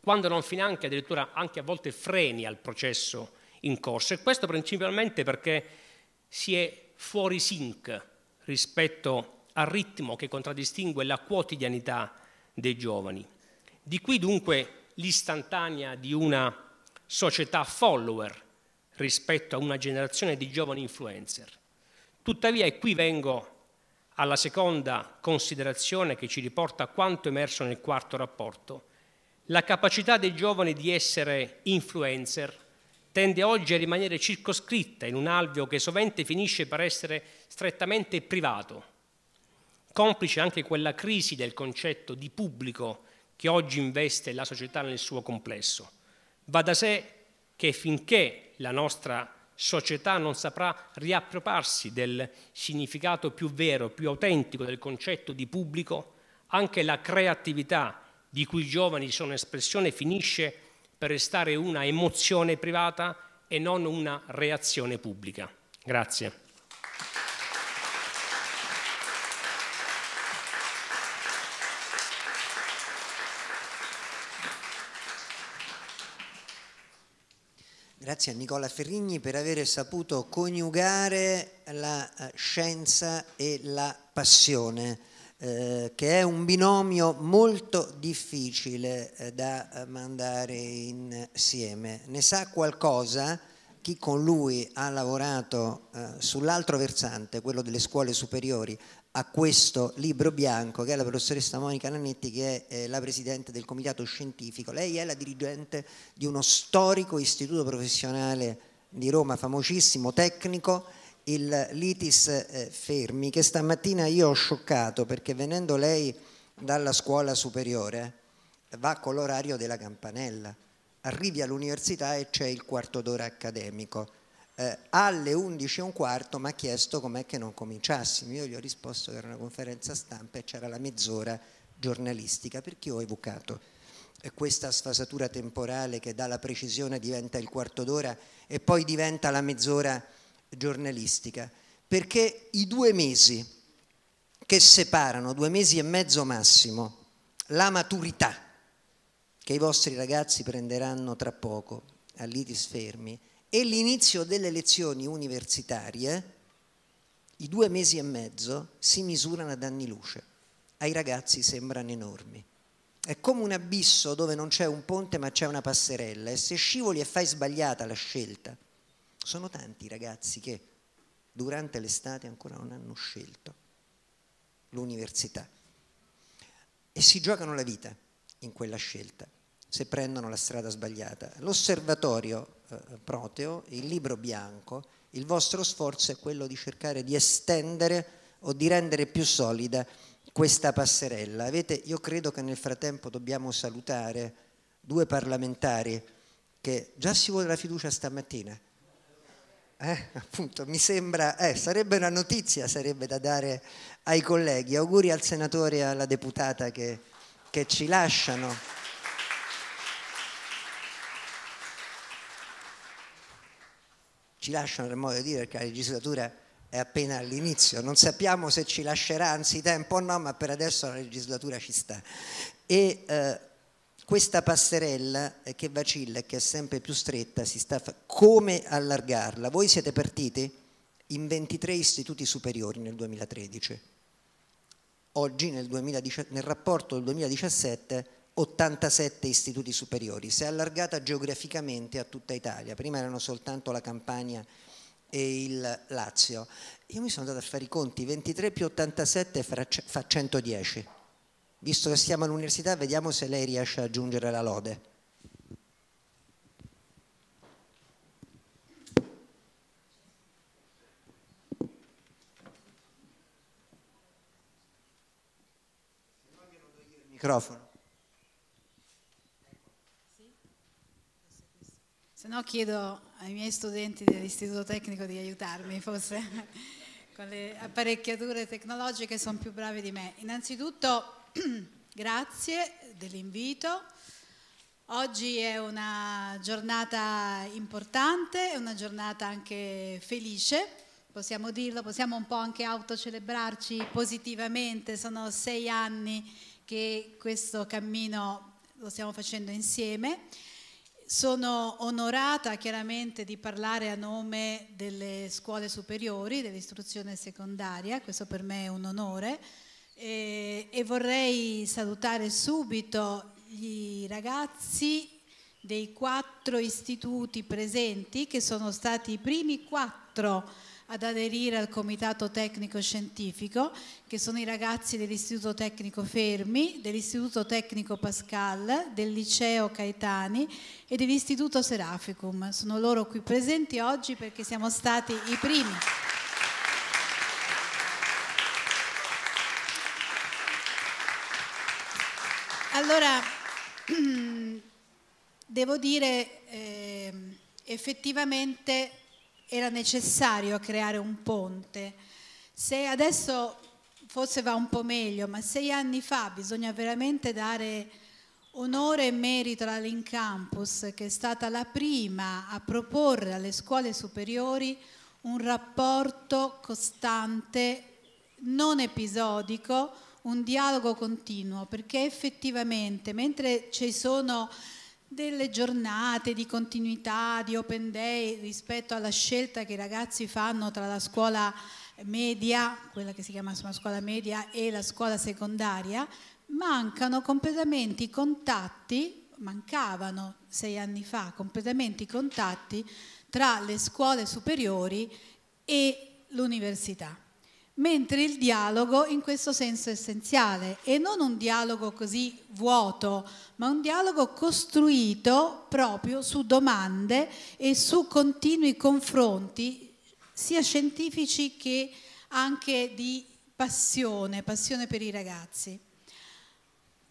quando non finanche addirittura anche a volte freni al processo in corso e questo principalmente perché si è fuori sync rispetto al ritmo che contraddistingue la quotidianità dei giovani. Di qui dunque l'istantanea di una società follower rispetto a una generazione di giovani influencer. Tuttavia, e qui vengo alla seconda considerazione che ci riporta a quanto emerso nel quarto rapporto, la capacità dei giovani di essere influencer tende oggi a rimanere circoscritta in un alveo che sovente finisce per essere strettamente privato, complice anche quella crisi del concetto di pubblico che oggi investe la società nel suo complesso. Va da sé che finché la nostra società non saprà riappropriarsi del significato più vero, più autentico del concetto di pubblico, anche la creatività di cui i giovani sono espressione finisce per restare una emozione privata e non una reazione pubblica. Grazie.
Grazie a Nicola Ferrigni per aver saputo coniugare la eh, scienza e la passione. Eh, che è un binomio molto difficile eh, da eh, mandare insieme. Ne sa qualcosa chi con lui ha lavorato sull'altro versante, quello delle scuole superiori, a questo libro bianco che è la professoressa Monica Nanetti che è la presidente del comitato scientifico. Lei è la dirigente di uno storico istituto professionale di Roma, famosissimo, tecnico, il Litis eh, Fermi che stamattina io ho scioccato perché venendo lei dalla scuola superiore va con l'orario della campanella, arrivi all'università e c'è il quarto d'ora accademico. Eh, alle quarto mi ha chiesto com'è che non cominciassimo, io gli ho risposto che era una conferenza stampa e c'era la mezz'ora giornalistica perché ho evocato eh, questa sfasatura temporale che dalla precisione diventa il quarto d'ora e poi diventa la mezz'ora giornalistica, perché i due mesi che separano, due mesi e mezzo massimo, la maturità che i vostri ragazzi prenderanno tra poco all'Itis Fermi e l'inizio delle lezioni universitarie, i due mesi e mezzo si misurano ad anni luce. Ai ragazzi sembrano enormi. È come un abisso dove non c'è un ponte ma c'è una passerella e se scivoli e fai sbagliata la scelta, sono tanti i ragazzi che durante l'estate ancora non hanno scelto l'università e si giocano la vita in quella scelta se prendono la strada sbagliata. L'osservatorio eh, proteo, il libro bianco, il vostro sforzo è quello di cercare di estendere o di rendere più solida questa passerella. Avete, io credo che nel frattempo dobbiamo salutare due parlamentari che già si vuole la fiducia stamattina eh, appunto, mi sembra, eh, sarebbe una notizia, sarebbe da dare ai colleghi. Auguri al senatore e alla deputata che, che ci lasciano. Ci lasciano per modo di dire perché la legislatura è appena all'inizio, non sappiamo se ci lascerà anzitempo o no, ma per adesso la legislatura ci sta. E, eh, questa passerella eh, che vacilla e che è sempre più stretta si sta come allargarla? Voi siete partiti in 23 istituti superiori nel 2013. Oggi nel, 2010, nel rapporto del 2017 87 istituti superiori, si è allargata geograficamente a tutta Italia, prima erano soltanto la Campania e il Lazio. Io mi sono andato a fare i conti, 23 più 87 fa 110 visto che siamo all'università, vediamo se lei riesce a aggiungere la lode.
microfono. Se no chiedo ai miei studenti dell'Istituto Tecnico di aiutarmi, forse con le apparecchiature tecnologiche sono più bravi di me. Innanzitutto grazie dell'invito. Oggi è una giornata importante, è una giornata anche felice, possiamo dirlo, possiamo un po' anche autocelebrarci positivamente, sono sei anni che questo cammino lo stiamo facendo insieme. Sono onorata chiaramente di parlare a nome delle scuole superiori, dell'istruzione secondaria, questo per me è un onore e, e vorrei salutare subito i ragazzi dei quattro istituti presenti che sono stati i primi quattro ad aderire al Comitato Tecnico Scientifico, che sono i ragazzi dell'Istituto Tecnico Fermi, dell'Istituto Tecnico Pascal, del Liceo Caetani e dell'Istituto Seraficum. Sono loro qui presenti oggi perché siamo stati i primi. Allora, devo dire, eh, effettivamente era necessario creare un ponte. Se adesso forse va un po' meglio, ma sei anni fa bisogna veramente dare onore e merito alla Link Campus, che è stata la prima a proporre alle scuole superiori un rapporto costante, non episodico, un dialogo continuo, perché effettivamente mentre ci sono delle giornate di continuità, di open day rispetto alla scelta che i ragazzi fanno tra la scuola media, quella che si chiama scuola media e la scuola secondaria, mancano completamente i contatti, mancavano sei anni fa completamente i contatti tra le scuole superiori e l'università mentre il dialogo in questo senso è essenziale e non un dialogo così vuoto, ma un dialogo costruito proprio su domande e su continui confronti sia scientifici che anche di passione, passione per i ragazzi.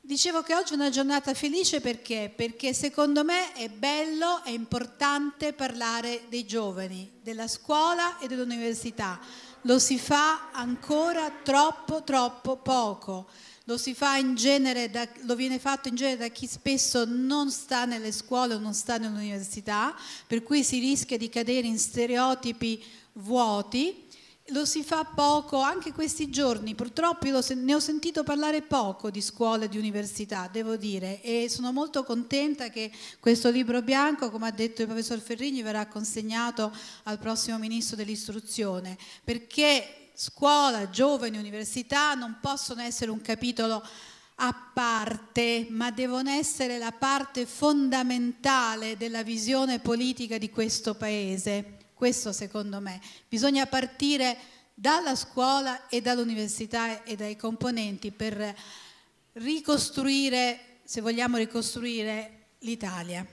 Dicevo che oggi è una giornata felice perché? Perché secondo me è bello, è importante parlare dei giovani, della scuola e dell'università lo si fa ancora troppo troppo poco. Lo, da, lo, viene fatto in genere da chi spesso non sta nelle scuole o non sta nell'università, per cui si rischia di cadere in stereotipi vuoti lo si fa poco, anche questi giorni purtroppo ne ho sentito parlare poco di scuole e di università, devo dire, e sono molto contenta che questo libro bianco, come ha detto il professor Ferrigni, verrà consegnato al prossimo ministro dell'istruzione, perché scuola, giovani, università non possono essere un capitolo a parte, ma devono essere la parte fondamentale della visione politica di questo Paese. Questo secondo me. Bisogna partire dalla scuola e dall'università e dai componenti per ricostruire, se vogliamo ricostruire, l'Italia.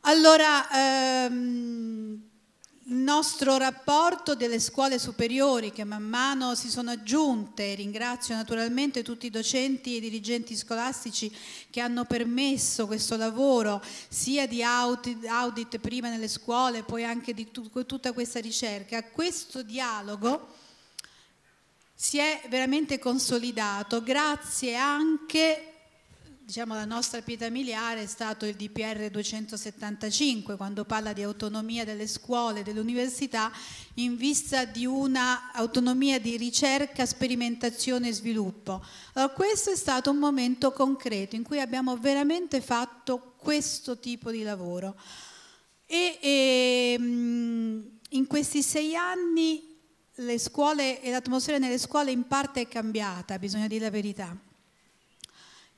Allora, ehm, il nostro rapporto delle scuole superiori che man mano si sono aggiunte, ringrazio naturalmente tutti i docenti e i dirigenti scolastici che hanno permesso questo lavoro sia di audit, audit prima nelle scuole poi anche di tut tutta questa ricerca, questo dialogo si è veramente consolidato grazie anche diciamo, la nostra pietra miliare è stato il DPR 275, quando parla di autonomia delle scuole e dell'università in vista di una autonomia di ricerca, sperimentazione e sviluppo. Allora, questo è stato un momento concreto in cui abbiamo veramente fatto questo tipo di lavoro. E, e ehm, in questi sei anni le scuole e l'atmosfera nelle scuole in parte è cambiata, bisogna dire la verità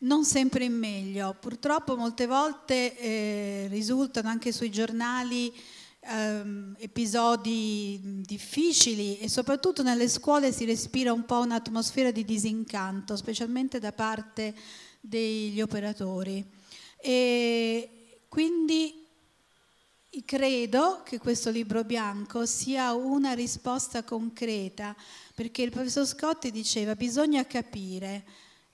non sempre in meglio. Purtroppo molte volte eh, risultano anche sui giornali ehm, episodi difficili e soprattutto nelle scuole si respira un po' un'atmosfera di disincanto, specialmente da parte degli operatori. E quindi credo che questo libro bianco sia una risposta concreta, perché il professor Scotti diceva bisogna capire,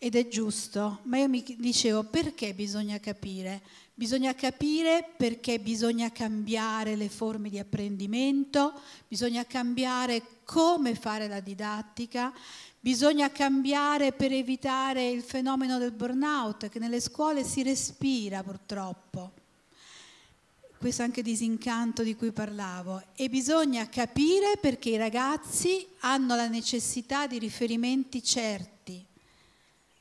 ed è giusto, ma io mi dicevo perché bisogna capire? Bisogna capire perché bisogna cambiare le forme di apprendimento, bisogna cambiare come fare la didattica, bisogna cambiare per evitare il fenomeno del burnout che nelle scuole si respira purtroppo questo anche disincanto di cui parlavo e bisogna capire perché i ragazzi hanno la necessità di riferimenti certi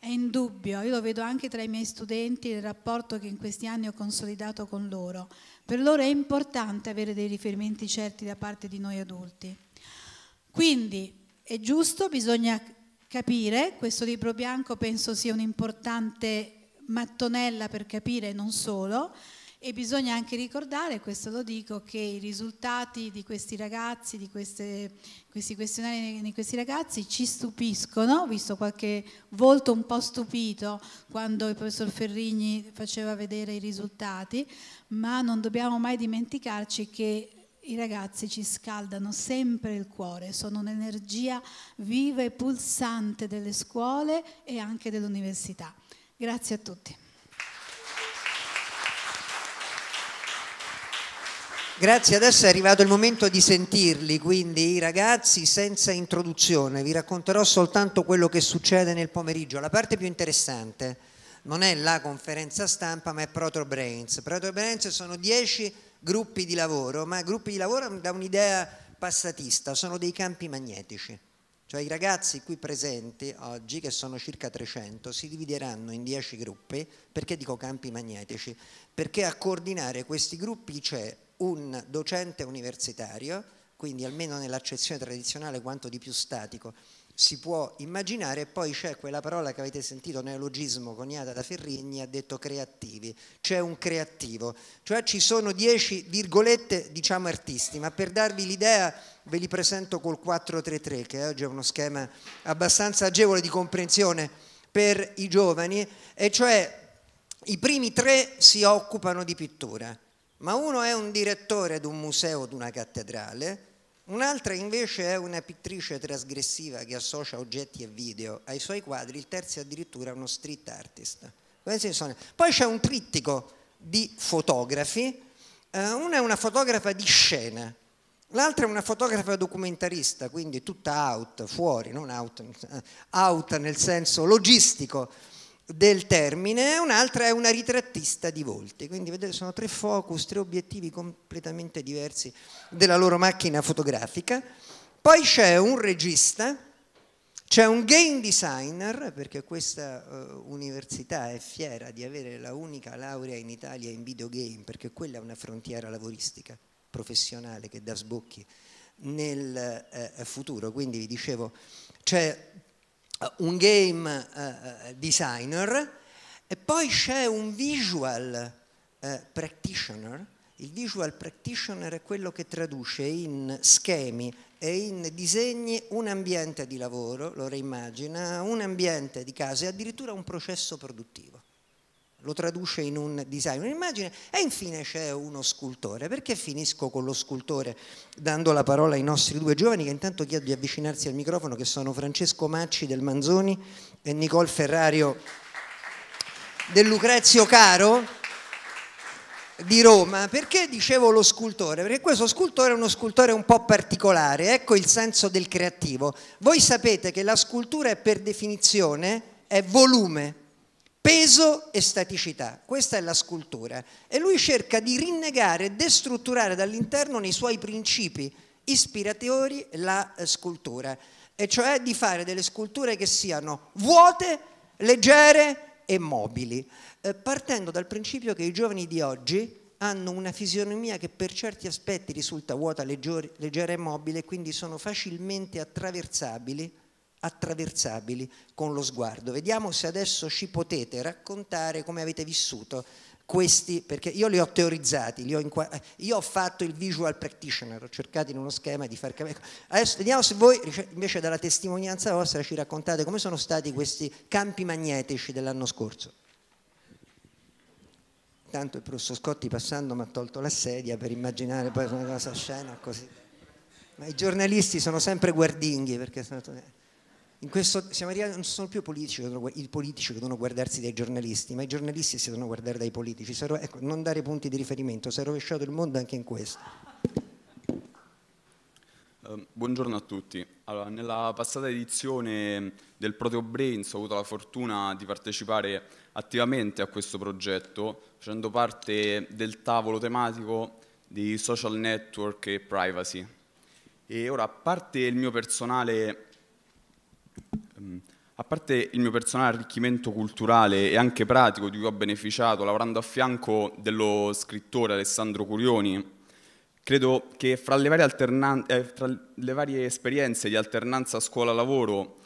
è indubbio, io lo vedo anche tra i miei studenti, il rapporto che in questi anni ho consolidato con loro. Per loro è importante avere dei riferimenti certi da parte di noi adulti. Quindi è giusto, bisogna capire, questo libro bianco penso sia un'importante mattonella per capire non solo, e bisogna anche ricordare, questo lo dico, che i risultati di questi ragazzi, di queste, questi questionari di questi ragazzi ci stupiscono, ho visto qualche volto un po' stupito quando il professor Ferrigni faceva vedere i risultati, ma non dobbiamo mai dimenticarci che i ragazzi ci scaldano sempre il cuore, sono un'energia viva e pulsante delle scuole e anche dell'università. Grazie a tutti.
Grazie, adesso è arrivato il momento di sentirli, quindi i ragazzi senza introduzione, vi racconterò soltanto quello che succede nel pomeriggio, la parte più interessante non è la conferenza stampa ma è Proto Brains. Proto Brains sono dieci gruppi di lavoro, ma gruppi di lavoro da un'idea passatista, sono dei campi magnetici, cioè i ragazzi qui presenti oggi, che sono circa 300, si divideranno in 10 gruppi, perché dico campi magnetici? Perché a coordinare questi gruppi c'è un docente universitario, quindi almeno nell'accezione tradizionale quanto di più statico si può immaginare, e poi c'è quella parola che avete sentito, neologismo coniata da Ferrigni, ha detto creativi, c'è un creativo, cioè ci sono dieci virgolette diciamo artisti, ma per darvi l'idea ve li presento col 433 che oggi è uno schema abbastanza agevole di comprensione per i giovani, e cioè i primi tre si occupano di pittura, ma uno è un direttore di un museo o di una cattedrale, un'altra invece è una pittrice trasgressiva che associa oggetti e video ai suoi quadri, il terzo è addirittura uno street artist. Poi c'è un trittico di fotografi, eh, una è una fotografa di scena, l'altra è una fotografa documentarista, quindi tutta out, fuori, non out, eh, out nel senso logistico, del termine, un'altra è una ritrattista di volti, quindi vedete sono tre focus, tre obiettivi completamente diversi della loro macchina fotografica. Poi c'è un regista, c'è un game designer, perché questa uh, università è fiera di avere la unica laurea in Italia in videogame, perché quella è una frontiera lavoristica professionale che dà sbocchi nel eh, futuro, quindi vi dicevo c'è eh, un game eh, eh, designer e poi c'è un visual practitioner. Il visual practitioner è quello che traduce in schemi e in disegni un ambiente di lavoro, lo reimmagina, un ambiente di casa e addirittura un processo produttivo lo traduce in un design, un'immagine e infine c'è uno scultore. Perché finisco con lo scultore dando la parola ai nostri due giovani che intanto chiedo di avvicinarsi al microfono che sono Francesco Macci del Manzoni e Nicole Ferrario del Lucrezio Caro di Roma, perché dicevo lo scultore? Perché questo scultore è uno scultore un po' particolare, ecco il senso del creativo. Voi sapete che la scultura è per definizione è volume, peso e staticità, questa è la scultura. E lui cerca di rinnegare e destrutturare dall'interno nei suoi principi ispiratori la eh, scultura, e cioè di fare delle sculture che siano vuote, leggere e mobili, eh, partendo dal principio che i giovani di oggi hanno una fisionomia che per certi aspetti risulta vuota, leggera e mobile, quindi sono facilmente attraversabili attraversabili con lo sguardo. Vediamo se adesso ci potete raccontare come avete vissuto questi, perché io li ho teorizzati, li ho eh, io ho fatto il visual practitioner, ho cercato in uno schema di far capire. Adesso vediamo se voi invece dalla testimonianza vostra ci raccontate come sono stati questi campi magnetici dell'anno scorso. Tanto il professor Scotti passando mi ha tolto la sedia per immaginare poi una cosa scena così. Ma i giornalisti sono sempre guardinghi perché sono... In questo, siamo arrivati, non sono più politici i politici che devono guardarsi dai giornalisti, ma i giornalisti si devono guardare dai politici. Sarò, ecco, non dare punti di riferimento, si è rovesciato il mondo anche in questo.
Ehm, buongiorno a tutti. Allora, nella passata edizione del Proteo Brains ho avuto la fortuna di partecipare attivamente a questo progetto, facendo parte del tavolo tematico di social network e privacy. E ora, a parte il mio personale Ehm, a parte il mio personale arricchimento culturale e anche pratico di cui ho beneficiato lavorando a fianco dello scrittore Alessandro Curioni, credo che fra le varie, eh, fra le varie esperienze di alternanza scuola-lavoro,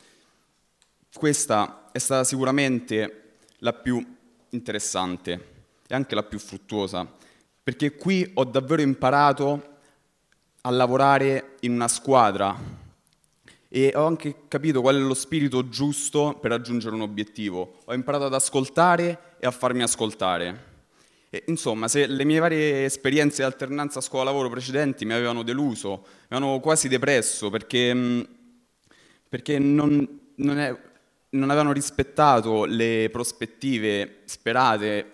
questa è stata sicuramente la più interessante e anche la più fruttuosa, perché qui ho davvero imparato a lavorare in una squadra, e ho anche capito qual è lo spirito giusto per raggiungere un obiettivo. Ho imparato ad ascoltare e a farmi ascoltare. E, insomma, se le mie varie esperienze di alternanza scuola-lavoro precedenti mi avevano deluso, mi avevano quasi depresso perché, mm, perché non, non, è, non, avevano rispettato le prospettive sperate,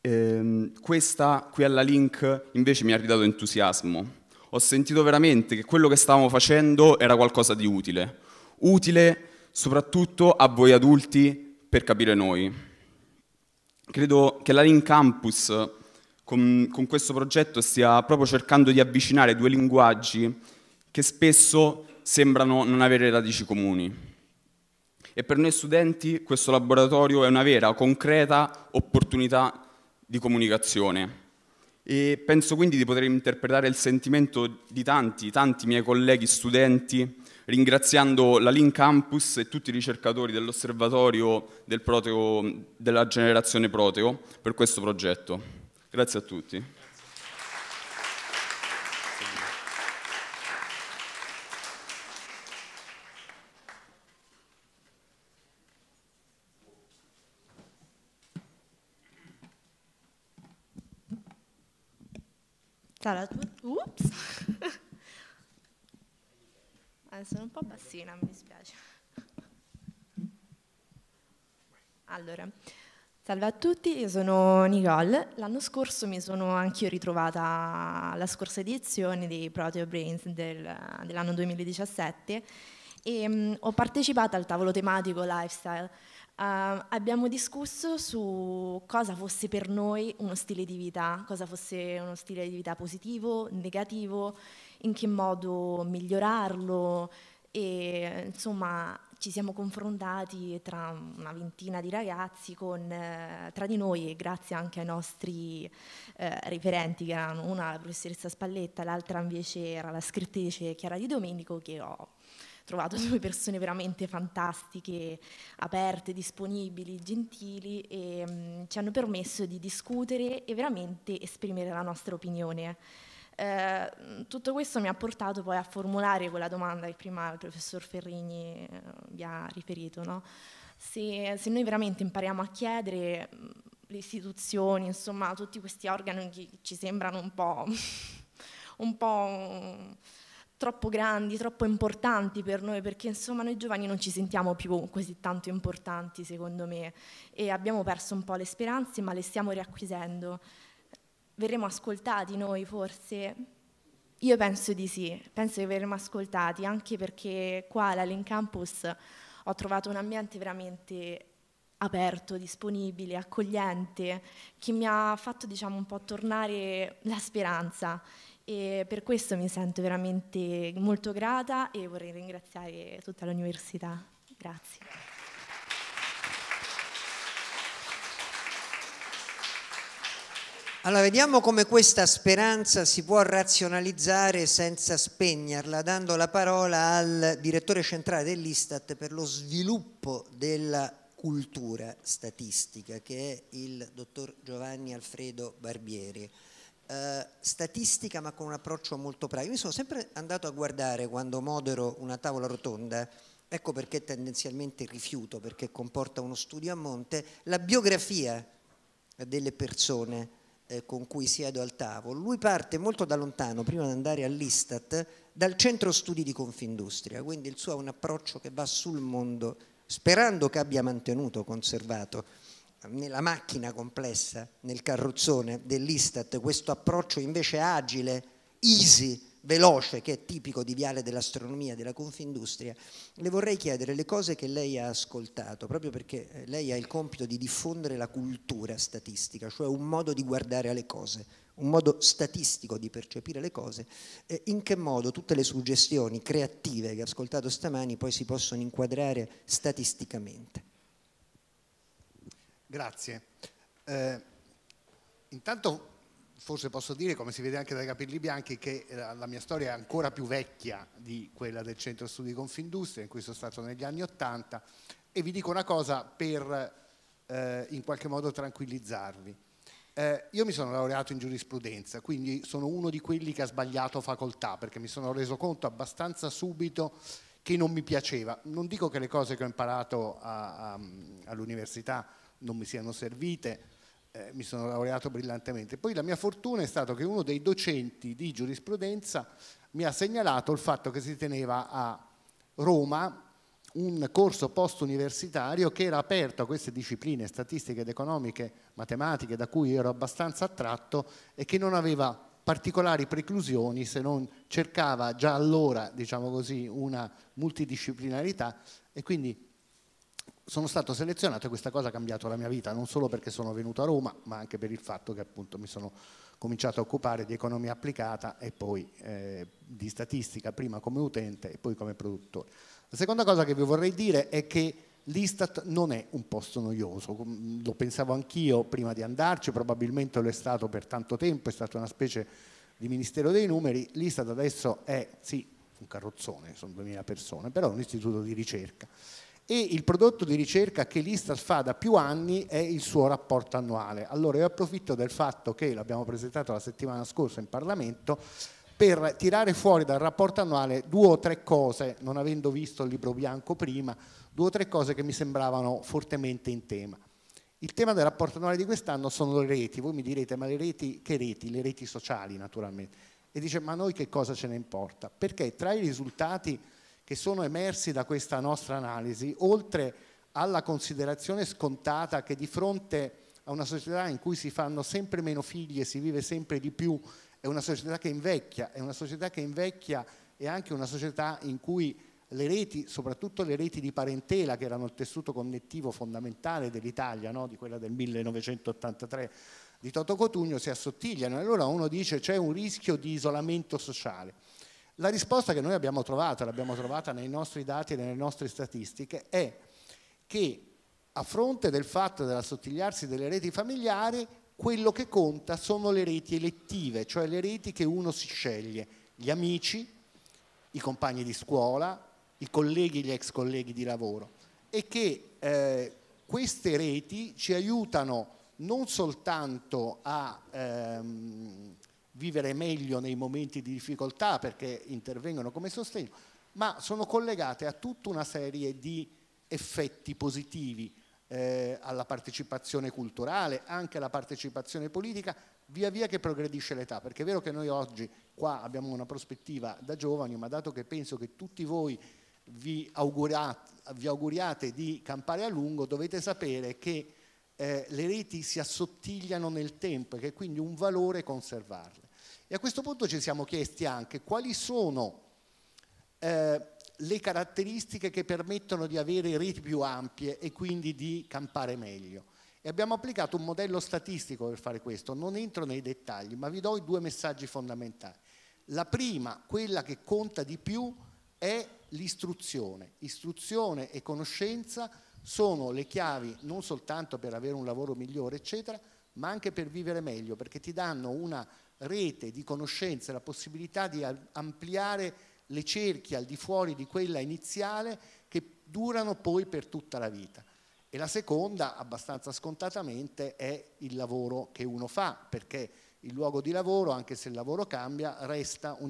ehm, questa qui alla Link invece mi ha ridato entusiasmo ho sentito veramente che quello che stavamo facendo era qualcosa di utile, utile soprattutto a voi adulti per capire noi. Credo che la Link Campus con, con questo progetto stia proprio cercando di avvicinare due linguaggi che spesso sembrano non avere radici comuni. E per noi studenti questo laboratorio è una vera, concreta opportunità di comunicazione. E penso quindi di poter interpretare il sentimento di tanti, tanti miei colleghi studenti, ringraziando la Lean Campus e tutti i ricercatori dell'osservatorio del proteo, della generazione Proteo per questo progetto. Grazie a tutti.
Tra l'altro, ups, sono un po' bassina, mi dispiace. Allora, salve a tutti, io sono Nicole. L'anno scorso mi sono anch'io ritrovata alla scorsa edizione di Proteo Brains del, dell'anno 2017 e mh, mm, ho partecipato al tavolo tematico Lifestyle Uh, abbiamo discusso su cosa fosse per noi uno stile di vita, cosa fosse uno stile di vita positivo, negativo, in che modo migliorarlo e insomma ci siamo confrontati tra una ventina di ragazzi con, eh, tra di noi e grazie anche ai nostri eh, referenti che erano una la professoressa Spalletta, l'altra invece era la scrittrice Chiara Di Domenico che ho trovato due persone veramente fantastiche, aperte, disponibili, gentili e mh, mm, ci hanno permesso di discutere e veramente esprimere la nostra opinione. Eh, tutto questo mi ha portato poi a formulare quella domanda che prima il professor Ferrigni vi eh, ha riferito. No? Se, se, noi veramente impariamo a chiedere, mm, le istituzioni, insomma tutti questi organi che ci sembrano un po'... un po' troppo grandi, troppo importanti per noi, perché insomma noi giovani non ci sentiamo più così tanto importanti secondo me e abbiamo perso un po' le speranze ma le stiamo riacquisendo. Verremo ascoltati noi forse? Io penso di sì, penso che verremo ascoltati anche perché qua all'Allen Campus ho trovato un ambiente veramente aperto, disponibile, accogliente, che mi ha fatto diciamo un po' tornare la speranza e per questo mi sento veramente molto grata e vorrei ringraziare tutta l'università. Grazie.
Allora, vediamo come questa speranza si può razionalizzare senza spegnerla, dando la parola al direttore centrale dell'Istat per lo sviluppo della cultura statistica, che è il dottor Giovanni Alfredo Barbieri eh, statistica ma con un approccio molto pratico. Io sono sempre andato a guardare quando modero una tavola rotonda, ecco perché tendenzialmente rifiuto, perché comporta uno studio a monte, la biografia delle persone eh, con cui siedo al tavolo. Lui parte molto da lontano, prima di andare all'Istat, dal centro studi di Confindustria, quindi il suo è un approccio che va sul mondo, sperando che abbia mantenuto, conservato nella macchina complessa, nel carrozzone dell'Istat, questo approccio invece agile, easy, veloce, che è tipico di Viale dell'astronomia, della Confindustria, le vorrei chiedere le cose che lei ha ascoltato, proprio perché eh, lei ha il compito di diffondere la cultura statistica, cioè un modo di guardare alle cose, un modo statistico di percepire le cose, in che modo tutte le suggestioni creative che ha ascoltato stamani poi si possono inquadrare statisticamente.
Grazie. Eh, intanto forse posso dire, come si vede anche dai capelli bianchi, che eh, la mia storia è ancora più vecchia di quella del Centro Studi Confindustria, in cui sono stato negli anni Ottanta, e vi dico una cosa per eh, in qualche modo tranquillizzarvi. Eh, io mi sono laureato in giurisprudenza, quindi sono uno di quelli che ha sbagliato facoltà, perché mi sono reso conto abbastanza subito che non mi piaceva. Non dico che le cose che ho imparato all'università non mi siano servite, eh, mi sono laureato brillantemente. Poi la mia fortuna è stata che uno dei docenti di giurisprudenza mi ha segnalato il fatto che si teneva a Roma un corso post-universitario che era aperto a queste discipline statistiche ed economiche, matematiche, da cui ero abbastanza attratto e che non aveva particolari preclusioni se non cercava già allora, diciamo così, una multidisciplinarità e quindi sono stato selezionato e questa cosa ha cambiato la mia vita, non solo perché sono venuto a Roma, ma anche per il fatto che appunto mi sono cominciato a occupare di economia applicata e poi eh, di statistica, prima come utente e poi come produttore. La seconda cosa che vi vorrei dire è che l'Istat non è un posto noioso, lo pensavo anch'io prima di andarci, probabilmente lo è stato per tanto tempo, è stata una specie di Ministero dei Numeri, l'Istat adesso è sì un carrozzone, sono 2000 persone, però è un istituto di ricerca e il prodotto di ricerca che l'Istat fa da più anni è il suo rapporto annuale. Allora io approfitto del fatto che l'abbiamo presentato la settimana scorsa in Parlamento per tirare fuori dal rapporto annuale due o tre cose, non avendo visto il libro bianco prima, due o tre cose che mi sembravano fortemente in tema. Il tema del rapporto annuale di quest'anno sono le reti, voi mi direte ma le reti, che reti? Le reti sociali naturalmente. E dice ma a noi che cosa ce ne importa? Perché tra i risultati che sono emersi da questa nostra analisi, oltre alla considerazione scontata che di fronte a una società in cui si fanno sempre meno figli e si vive sempre di più, è una società che invecchia, è una società che invecchia e anche una società in cui le reti, soprattutto le reti di parentela che erano il tessuto connettivo fondamentale dell'Italia, no? di quella del 1983 di Toto Cotugno, si assottigliano. E allora uno dice c'è un rischio di isolamento sociale. La risposta che noi abbiamo trovato, l'abbiamo trovata nei nostri dati e nelle nostre statistiche, è che a fronte del fatto dell'assottigliarsi delle reti familiari, quello che conta sono le reti elettive, cioè le reti che uno si sceglie, gli amici, i compagni di scuola, i colleghi, gli ex colleghi di lavoro e che eh, queste reti ci aiutano non soltanto a ehm, vivere meglio nei momenti di difficoltà perché intervengono come sostegno, ma sono collegate a tutta una serie di effetti positivi eh, alla partecipazione culturale, anche alla partecipazione politica, via via che progredisce l'età, perché è vero che noi oggi qua abbiamo una prospettiva da giovani, ma dato che penso che tutti voi vi auguriate, vi auguriate di campare a lungo, dovete sapere che eh, le reti si assottigliano nel tempo e che è quindi un valore conservarle. E a questo punto ci siamo chiesti anche quali sono eh, le caratteristiche che permettono di avere reti più ampie e quindi di campare meglio. E abbiamo applicato un modello statistico per fare questo, non entro nei dettagli, ma vi do i due messaggi fondamentali. La prima, quella che conta di più, è l'istruzione. Istruzione e conoscenza sono le chiavi non soltanto per avere un lavoro migliore, eccetera, ma anche per vivere meglio, perché ti danno una rete di conoscenze, la possibilità di ampliare le cerchie al di fuori di quella iniziale che durano poi per tutta la vita. E la seconda, abbastanza scontatamente, è il lavoro che uno fa, perché il luogo di lavoro, anche se il lavoro cambia, resta eh, ehm,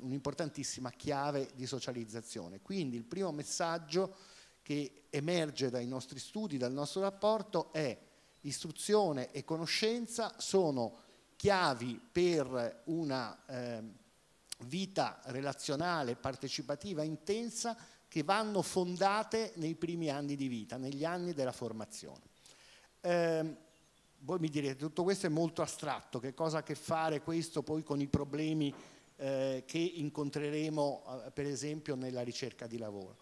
un'importantissima eh, eh, un chiave di socializzazione. Quindi il primo messaggio che emerge dai nostri studi, dal nostro rapporto, è istruzione e conoscenza sono chiavi per una eh, vita relazionale, partecipativa, intensa, che vanno fondate nei primi anni di vita, negli anni della formazione. Eh, voi mi direte, tutto questo è molto astratto, che cosa ha a che fare questo poi con i problemi eh, che incontreremo eh, per esempio nella ricerca di lavoro?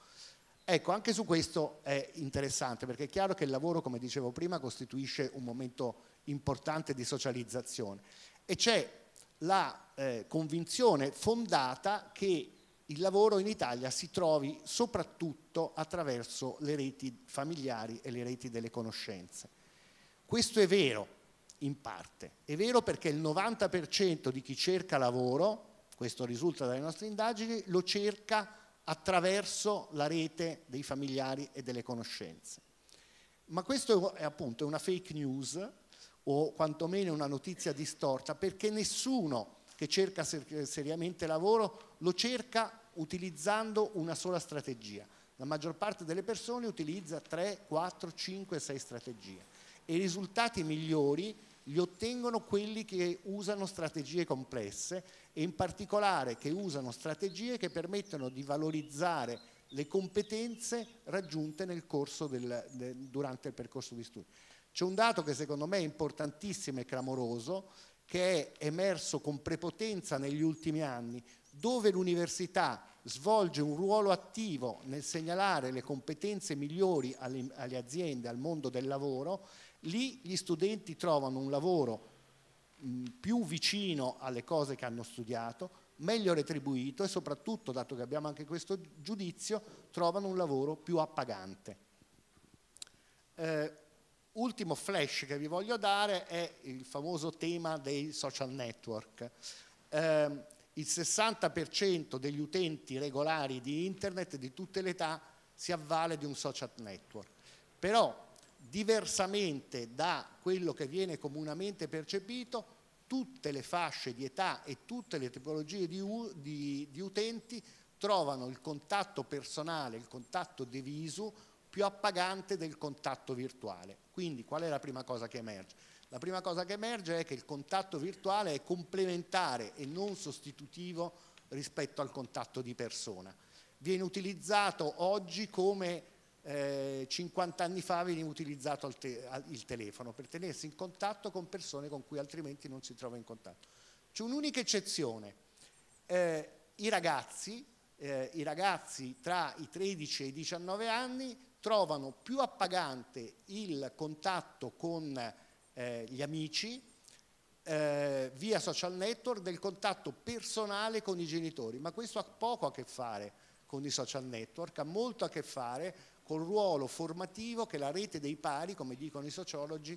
Ecco, anche su questo è interessante perché è chiaro che il lavoro, come dicevo prima, costituisce un momento importante di socializzazione e c'è la eh, convinzione fondata che il lavoro in Italia si trovi soprattutto attraverso le reti familiari e le reti delle conoscenze. Questo è vero in parte, è vero perché il 90% di chi cerca lavoro, questo risulta dalle nostre indagini, lo cerca attraverso la rete dei familiari e delle conoscenze. Ma questo è appunto una fake news o quantomeno una notizia distorta perché nessuno che cerca seriamente lavoro lo cerca utilizzando una sola strategia. La maggior parte delle persone utilizza 3, 4, 5, 6 strategie e i risultati migliori li ottengono quelli che usano strategie complesse e in particolare che usano strategie che permettono di valorizzare le competenze raggiunte del, de, durante il percorso di studio. C'è un dato che secondo me è importantissimo e clamoroso, che è emerso con prepotenza negli ultimi anni, dove l'università svolge un ruolo attivo nel segnalare le competenze migliori alle, alle aziende, al mondo del lavoro, lì gli studenti trovano un lavoro Mm, più vicino alle cose che hanno studiato, meglio retribuito e soprattutto, dato che abbiamo anche questo giudizio, trovano un lavoro più appagante. Eh, ultimo flash che vi voglio dare è il famoso tema dei social network. Eh, il 60% degli utenti regolari di internet di tutte le età si avvale di un social network, però diversamente da quello che viene comunemente percepito, tutte le fasce di età e tutte le tipologie di, di, di utenti trovano il contatto personale, il contatto diviso, più appagante del contatto virtuale. Quindi qual è la prima cosa che emerge? La prima cosa che emerge è che il contatto virtuale è complementare e non sostitutivo rispetto al contatto di persona. Viene utilizzato oggi come 50 eh, anni fa veniva utilizzato il, te il telefono per tenersi in contatto con persone con cui altrimenti non si trova in contatto. C'è un'unica eccezione, eh, i, ragazzi, eh, i ragazzi tra i 13 e i 19 anni trovano più appagante il contatto con eh, gli amici eh, via social network del contatto personale con i genitori, ma questo ha poco a che fare con i social network, ha molto a che fare col ruolo formativo che la rete dei pari, come dicono i sociologi,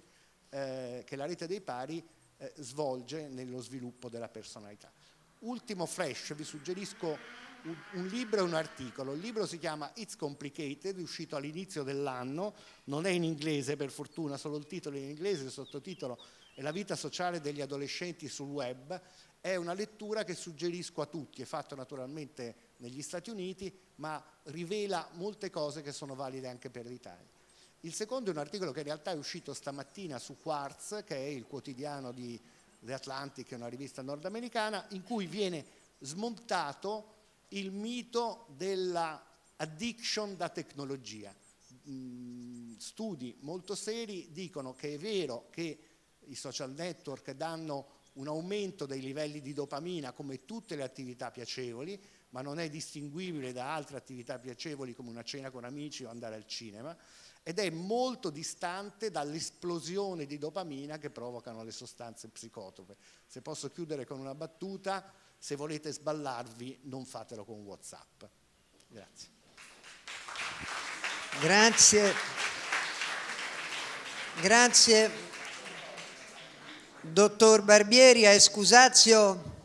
eh, che la rete dei pari eh, svolge nello sviluppo della personalità. Ultimo flash, vi suggerisco un, un libro e un articolo. Il libro si chiama It's Complicated, è uscito all'inizio dell'anno, non è in inglese per fortuna, solo il titolo è in inglese, il sottotitolo è La vita sociale degli adolescenti sul web. È una lettura che suggerisco a tutti, è fatto naturalmente negli Stati Uniti, ma rivela molte cose che sono valide anche per l'Italia. Il secondo è un articolo che in realtà è uscito stamattina su Quartz, che è il quotidiano di The Atlantic, una rivista nordamericana, in cui viene smontato il mito della addiction da tecnologia. Mm, studi molto seri dicono che è vero che i social network danno un aumento dei livelli di dopamina come tutte le attività piacevoli, ma non è distinguibile da altre attività piacevoli come una cena con amici o andare al cinema, ed è molto distante dall'esplosione di dopamina che provocano le sostanze psicotrope. Se posso chiudere con una battuta, se volete sballarvi non fatelo con Whatsapp. Grazie.
Grazie. Grazie. Dottor Barbieri, a escusazio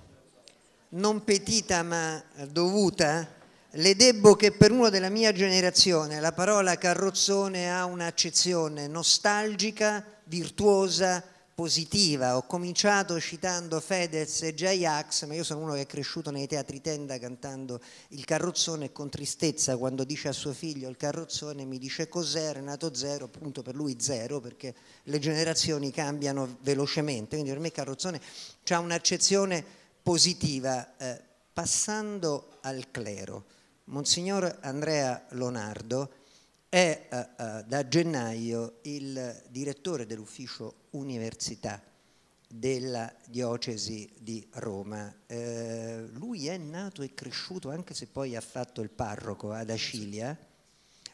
non petita ma dovuta, le debbo che per uno della mia generazione la parola carrozzone ha un'accezione nostalgica, virtuosa, positiva. Ho cominciato citando Fedez e J-Ax, ma io sono uno che è cresciuto nei teatri tenda cantando il carrozzone con tristezza quando dice a suo figlio il carrozzone mi dice cos'è Renato Zero, appunto per lui zero perché le generazioni cambiano velocemente, quindi per me il carrozzone ha un'accezione positiva. Eh, passando al clero, Monsignor Andrea Lonardo è eh, eh, da gennaio il direttore dell'ufficio università della diocesi di Roma. Eh, lui è nato e cresciuto, anche se poi ha fatto il parroco ad Acilia,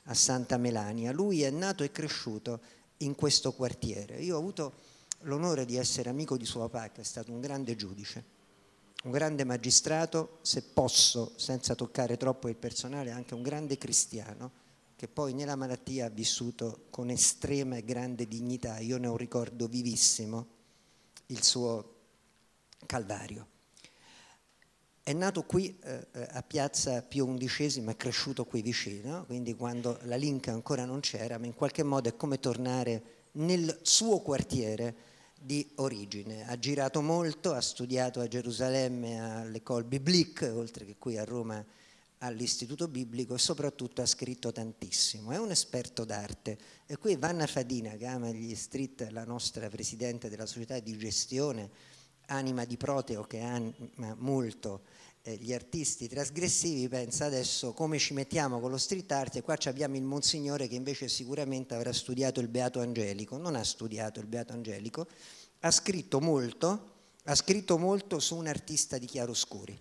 a Santa Melania, lui è nato e cresciuto in questo quartiere. Io ho avuto l'onore di essere amico di suo papà, che è stato un grande giudice un grande magistrato, se posso, senza toccare troppo il personale, anche un grande cristiano che poi nella malattia ha vissuto con estrema e grande dignità, io ne ho un ricordo vivissimo, il suo calvario. È nato qui eh, eh a Piazza Pio XI, è cresciuto qui vicino, quindi quando la Linca ancora non c'era, ma in qualche modo è come tornare nel suo quartiere, di origine. Ha girato molto, ha studiato a Gerusalemme all'Ecole Biblique, oltre che qui a Roma all'Istituto Biblico e soprattutto ha scritto tantissimo, è un esperto d'arte e qui Vanna Fadina, che ama gli street, la nostra presidente della società di gestione, anima di Proteo che ama molto eh, gli artisti trasgressivi pensa adesso come ci mettiamo con lo street art e qua abbiamo il Monsignore che invece sicuramente avrà studiato il Beato Angelico, non ha studiato il Beato Angelico, ha scritto molto, ha scritto molto su un artista di chiaroscuri,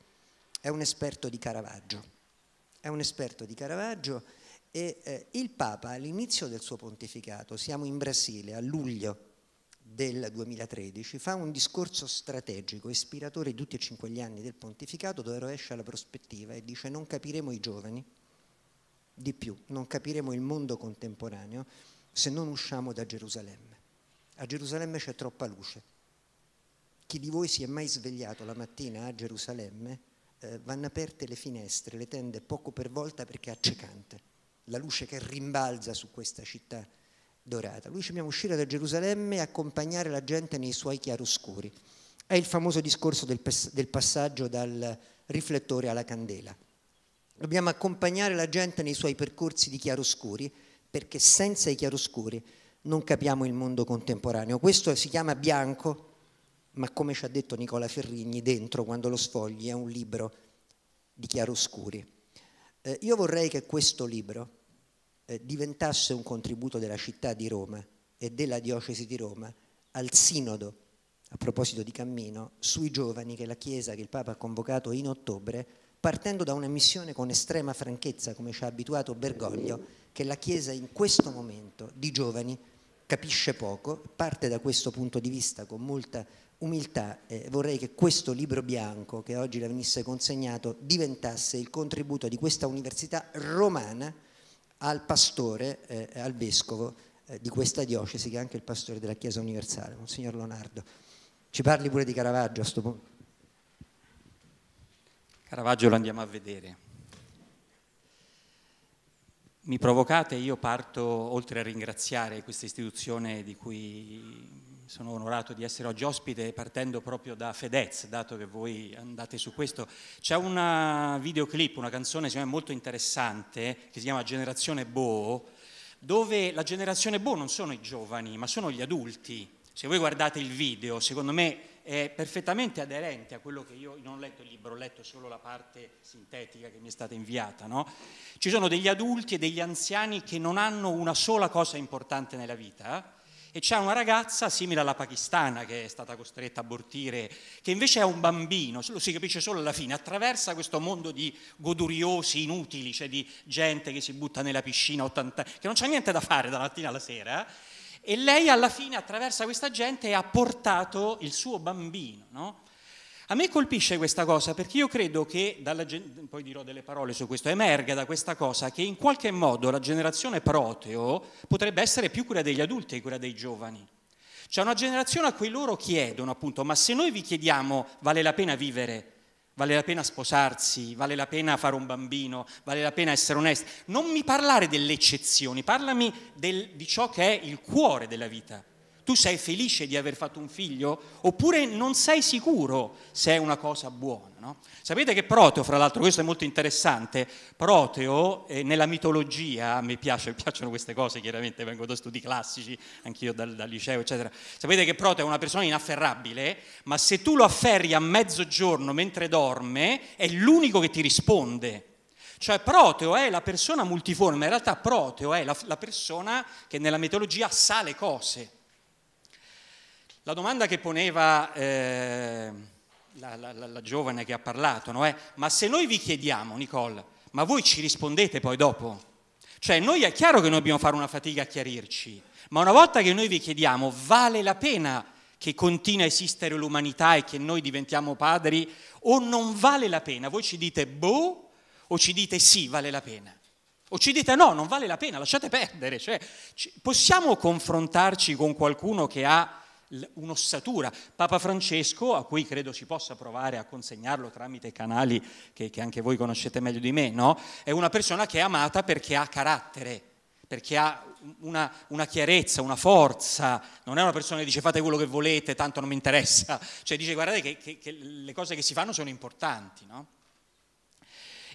è un esperto di Caravaggio, è un esperto di Caravaggio e eh, il Papa all'inizio del suo pontificato, siamo in Brasile a luglio del 2013 fa un discorso strategico ispiratore di tutti e cinque gli anni del pontificato dove rovescia la prospettiva e dice non capiremo i giovani di più, non capiremo il mondo contemporaneo se non usciamo da Gerusalemme. A Gerusalemme c'è troppa luce. Chi di voi si è mai svegliato la mattina a Gerusalemme eh, vanno aperte le finestre, le tende poco per volta perché è accecante. La luce che rimbalza su questa città dorata. Lui ci dobbiamo uscire da Gerusalemme e accompagnare la gente nei suoi chiaroscuri. È il famoso discorso del, del passaggio dal riflettore alla candela. Dobbiamo accompagnare la gente nei suoi percorsi di chiaroscuri perché senza i chiaroscuri non capiamo il mondo contemporaneo. Questo si chiama bianco, ma come ci ha detto Nicola Ferrigni dentro quando lo sfogli è un libro di chiaroscuri. Eh, io vorrei che questo libro eh, diventasse un contributo della città di Roma e della diocesi di Roma al sinodo, a proposito di cammino, sui giovani che la Chiesa, che il Papa ha convocato in ottobre, partendo da una missione con estrema franchezza, come ci ha abituato Bergoglio, che la Chiesa in questo momento di giovani capisce poco, parte da questo punto di vista con molta umiltà eh, vorrei che questo libro bianco che oggi le venisse consegnato diventasse il contributo di questa università romana al pastore, eh, al vescovo eh, di questa diocesi, che è anche il pastore della Chiesa Universale, Monsignor Leonardo. Ci parli pure di Caravaggio a questo punto.
Caravaggio lo andiamo a vedere. Mi provocate, io parto, oltre a ringraziare questa istituzione di cui sono onorato di essere oggi ospite partendo proprio da Fedez, dato che voi andate su questo. C'è un eh, videoclip, una canzone secondo me, molto interessante che si chiama Generazione Bo, dove la generazione Bo non sono i giovani, ma sono gli adulti. Se voi guardate il video, secondo me è perfettamente aderente a quello che io non ho letto il libro, ho letto solo la parte sintetica che mi è stata inviata. No? Ci sono degli adulti e degli anziani che non hanno una sola cosa importante nella vita e c'è una ragazza simile alla pakistana che è stata costretta a abortire, che invece è un bambino, lo si capisce solo alla fine, attraversa questo mondo di goduriosi inutili, cioè di gente che si butta nella piscina 80, che non c'è niente da fare dalla mattina alla sera, eh. e lei alla fine attraversa questa gente e ha portato il suo bambino, no? A me colpisce questa cosa perché io credo che, dalla, poi dirò delle parole su questo, emerga da questa cosa che in qualche modo la generazione proteo potrebbe essere più quella degli adulti che quella dei giovani. C'è una generazione a cui loro chiedono appunto, ma se noi vi chiediamo vale la pena vivere, vale la pena sposarsi, vale la pena fare un bambino, vale la pena essere onesti, non mi parlare delle eccezioni, parlami del, di ciò che è il cuore della vita tu sei felice di aver fatto un figlio? Oppure non sei sicuro se è una cosa buona? No? Sapete che Proteo, fra l'altro, questo è molto interessante, Proteo eh, nella mitologia, mi piace, piacciono queste cose, chiaramente vengo da studi classici, anch'io dal, dal liceo, eccetera. Sapete che Proteo è una persona inafferrabile, ma se tu lo afferri a mezzogiorno mentre dorme, è l'unico che ti risponde. Cioè Proteo è la persona multiforme, in realtà Proteo è la, la persona che nella mitologia sa le cose. La domanda che poneva eh, la, la, la, la, giovane che ha parlato no, è ma se noi vi chiediamo, Nicole, ma voi ci rispondete poi dopo? Cioè noi è chiaro che noi dobbiamo fare una fatica a chiarirci, ma una volta che noi vi chiediamo vale la pena che continua a esistere l'umanità e che noi diventiamo padri o non vale la pena? Voi ci dite boh o ci dite sì, vale la pena? O ci dite no, non vale la pena, lasciate perdere. Cioè, possiamo confrontarci con qualcuno che ha un'ossatura. Papa Francesco, a cui credo si possa provare a consegnarlo tramite canali che, che anche voi conoscete meglio di me, no? è una persona che è amata perché ha carattere, perché ha una, una, chiarezza, una forza, non è una persona che dice fate quello che volete, tanto non mi interessa, cioè dice guardate che, che, che le cose che si fanno sono importanti. No?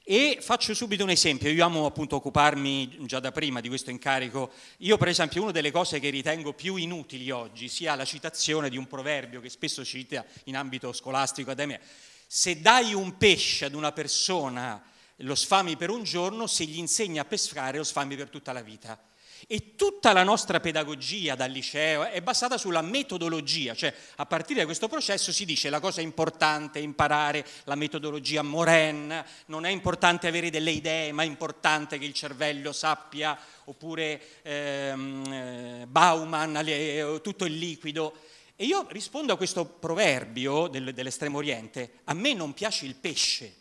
E faccio subito un esempio, io amo appunto occuparmi già da prima di questo incarico, io per esempio una delle cose che ritengo più inutili oggi sia la citazione di un proverbio che spesso cita in ambito scolastico, accademia, se dai un pesce ad una persona lo sfami per un giorno, se gli insegni a pescare lo sfami per tutta la vita. E tutta la nostra pedagogia dal liceo è basata sulla metodologia, cioè a partire da questo processo si dice la cosa importante è imparare la metodologia Moren, non è importante avere delle idee, ma è importante che il cervello sappia, oppure ehm, eh, Bauman, eh, tutto il liquido. E io rispondo a questo proverbio dell'estremo oriente, a me non piace il pesce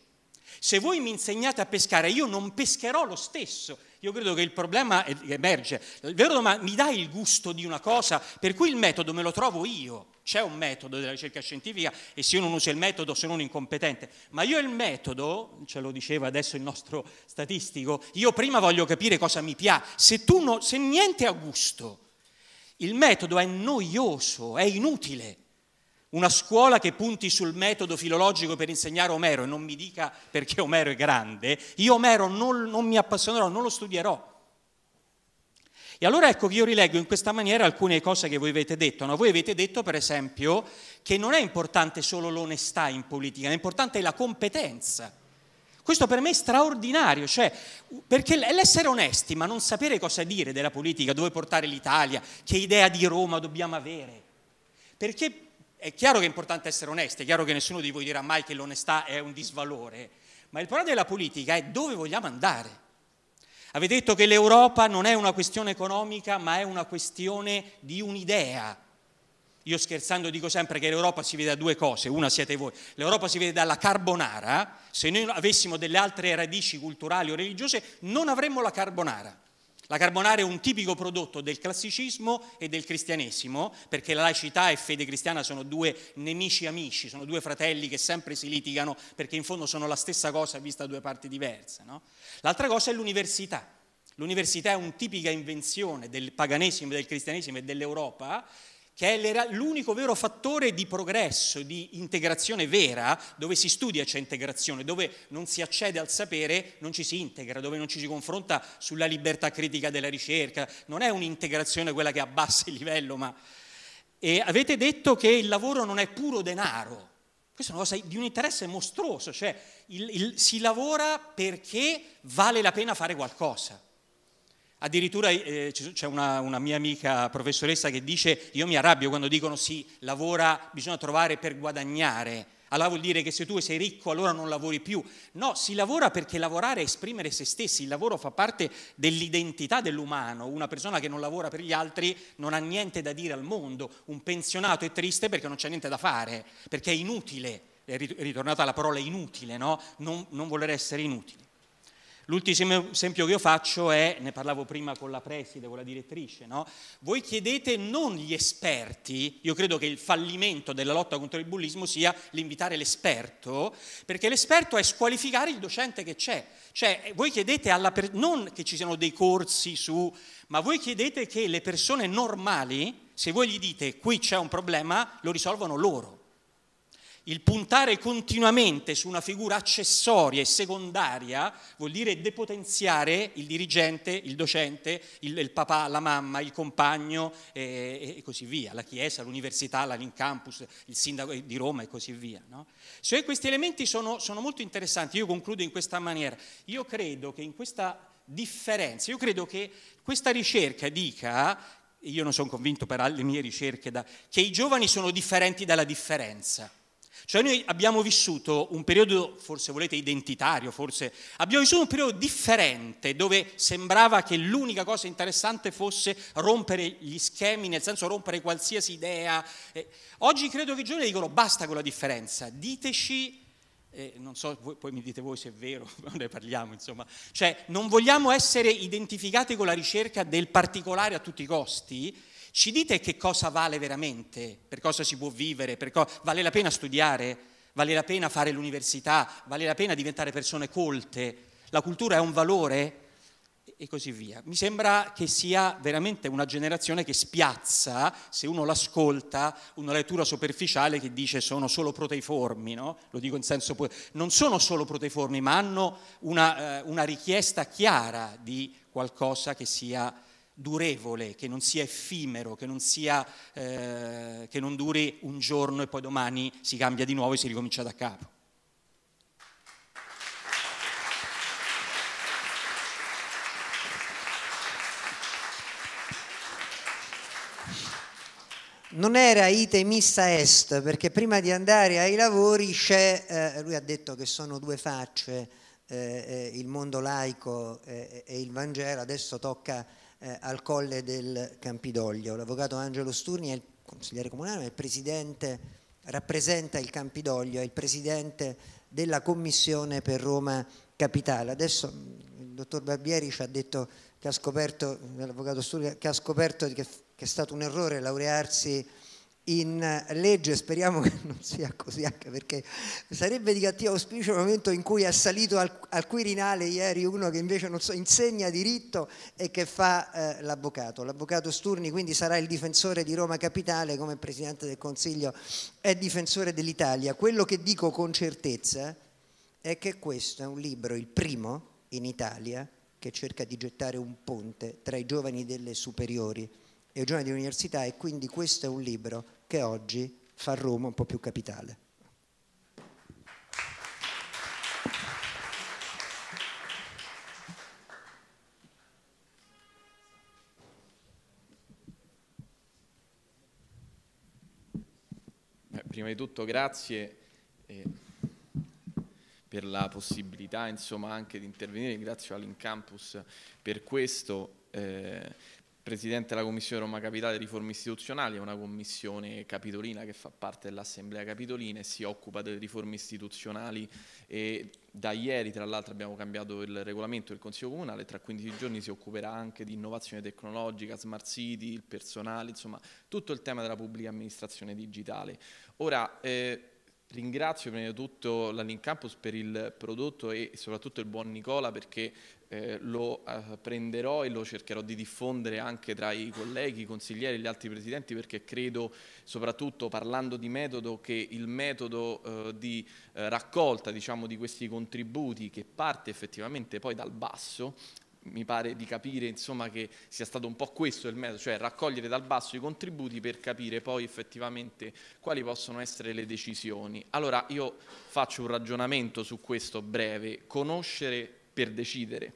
se voi mi insegnate a pescare, io non pescherò lo stesso. Io credo che il problema emerge. Il vero ma mi dai il gusto di una cosa, per cui il metodo me lo trovo io. C'è un metodo della ricerca scientifica e se io non uso il metodo sono un incompetente. Ma io il metodo, ce lo diceva adesso il nostro statistico, io prima voglio capire cosa mi piace. Se, tu no, se niente ha gusto, il metodo è noioso, è inutile una scuola che punti sul metodo filologico per insegnare Omero e non mi dica perché Omero è grande, io Omero non, non mi appassionerò, non lo studierò. E allora ecco che io rileggo in questa maniera alcune cose che voi avete detto. No? Voi avete detto, per esempio, che non è importante solo l'onestà in politica, è importante la competenza. Questo per me è straordinario, cioè, perché l'essere onesti, ma non sapere cosa dire della politica, dove portare l'Italia, che idea di Roma dobbiamo avere. Perché è chiaro che è importante essere onesti, è chiaro che nessuno di voi dirà mai che l'onestà è un disvalore, ma il problema della politica è dove vogliamo andare. Avete detto che l'Europa non è una questione economica, ma è una questione di un'idea. Io scherzando dico sempre che l'Europa si vede da due cose, una siete voi, l'Europa si vede dalla carbonara, se noi avessimo delle altre radici culturali o religiose non avremmo la carbonara. La carbonara è un tipico prodotto del classicismo e del cristianesimo, perché laicità e fede cristiana sono due nemici amici, sono due fratelli che sempre si litigano perché in fondo sono la stessa cosa vista da due parti diverse. No? L'altra cosa è l'università. L'università è un tipica invenzione del paganesimo, del cristianesimo e dell'Europa che è l'unico vero fattore di progresso, di integrazione vera, dove si studia c'è integrazione, dove non si accede al sapere non ci si integra, dove non ci si confronta sulla libertà critica della ricerca, non è un'integrazione quella che abbassa il livello, ma... E avete detto che il lavoro non è puro denaro, questa è una cosa di un interesse mostruoso, cioè il, il, si lavora perché vale la pena fare qualcosa. Addirittura eh, c'è una, una, mia amica professoressa che dice io mi arrabbio quando dicono sì, lavora, bisogna trovare per guadagnare. Allora vuol dire che se tu sei ricco allora non lavori più. No, si lavora perché lavorare è esprimere se stessi, il lavoro fa parte dell'identità dell'umano. Una persona che non lavora per gli altri non ha niente da dire al mondo. Un pensionato è triste perché non c'è niente da fare, perché è inutile. È ritornata la parola inutile, no? non, non voler essere inutile. L'ultimo esempio che io faccio è, ne parlavo prima con la preside, con la direttrice, no? voi chiedete non gli esperti, io credo che il fallimento della lotta contro il bullismo sia l'invitare l'esperto, perché l'esperto è squalificare il docente che c'è, cioè voi chiedete alla per- non che ci siano dei corsi su, ma voi chiedete che le persone normali, se voi gli dite qui c'è un problema, lo risolvano loro. Il puntare continuamente su una figura accessoria e secondaria vuol dire depotenziare il dirigente, il docente, il, il papà, la mamma, il compagno e, e così via, la chiesa, l'università, l'Incampus, il sindaco di Roma e così via. No? Cioè, questi elementi sono, sono molto interessanti, io concludo in questa maniera. Io credo che in questa differenza, io credo che questa ricerca dica, io non sono convinto per le mie ricerche, da, che i giovani sono differenti dalla differenza. Cioè noi abbiamo vissuto un periodo, forse volete identitario, forse abbiamo vissuto un periodo differente dove sembrava che l'unica cosa interessante fosse rompere gli schemi, nel senso rompere qualsiasi idea. oggi credo che i giovani dicono basta con la differenza, diteci eh, non so, voi, poi mi dite voi se è vero, ne parliamo, insomma, cioè non vogliamo essere identificati con la ricerca del particolare a tutti i costi, ci dite che cosa vale veramente, per cosa si può vivere, co- vale la pena studiare, vale la pena fare l'università, vale la pena diventare persone colte, la cultura è un valore e così via. Mi sembra che sia veramente una generazione che spiazza, se uno l'ascolta, una lettura superficiale che dice sono solo proteiformi, no? lo dico in senso... Po- non sono solo proteiformi, ma hanno una, eh, una richiesta chiara di qualcosa che sia durevole, che non sia effimero, che non, sia, eh, che non duri un giorno e poi domani si cambia di nuovo e si ricomincia da capo.
non era ite missa est, perché prima di andare ai lavori c'è, eh, lui ha detto che sono due facce, eh, eh, il mondo laico eh, e il Vangelo, adesso tocca eh, al Colle del Campidoglio. L'avvocato Angelo Sturni è il consigliere comunale, ma il presidente rappresenta il Campidoglio, è il presidente della commissione per Roma Capitale. Adesso mm, il dottor Barbieri ci ha detto che ha scoperto, l'avvocato Sturni, che ha scoperto che, che è stato un errore laurearsi in eh, legge, speriamo che non sia così anche perché sarebbe di cattivo auspicio il momento in cui è salito al, al Quirinale ieri uno che invece so, insegna diritto e che fa eh, l'avvocato, l'avvocato Sturni quindi sarà il difensore di Roma Capitale come Presidente del Consiglio è difensore dell'Italia, quello che dico con certezza è che questo è un libro, il primo in Italia che cerca di gettare un ponte tra i giovani delle superiori e i giovani dell'università e quindi questo è un libro che oggi fa Roma un po' più capitale.
prima di tutto grazie eh, per la possibilità insomma, anche di intervenire, ringrazio Alin Campus per questo, eh, presidente della Commissione Roma Capitale Riforme Istituzionali, è una commissione capitolina che fa parte dell'Assemblea Capitolina e si occupa delle riforme istituzionali e da ieri tra l'altro abbiamo cambiato il regolamento del Consiglio Comunale, tra 15 giorni si occuperà anche di innovazione tecnologica, smart city, il personale, insomma tutto il tema della pubblica amministrazione digitale. Ora, eh, Ringrazio prima di tutto la Link Campus per il prodotto e soprattutto il buon Nicola perché eh, lo eh, prenderò e lo cercherò di diffondere anche tra i colleghi, i consiglieri e gli altri presidenti perché credo soprattutto parlando di metodo che il metodo eh, di eh, raccolta diciamo, di questi contributi che parte effettivamente poi dal basso mi pare di capire insomma, che sia stato un po' questo il metodo, cioè raccogliere dal basso i contributi per capire poi effettivamente quali possono essere le decisioni. Allora io faccio un ragionamento su questo breve, conoscere per decidere.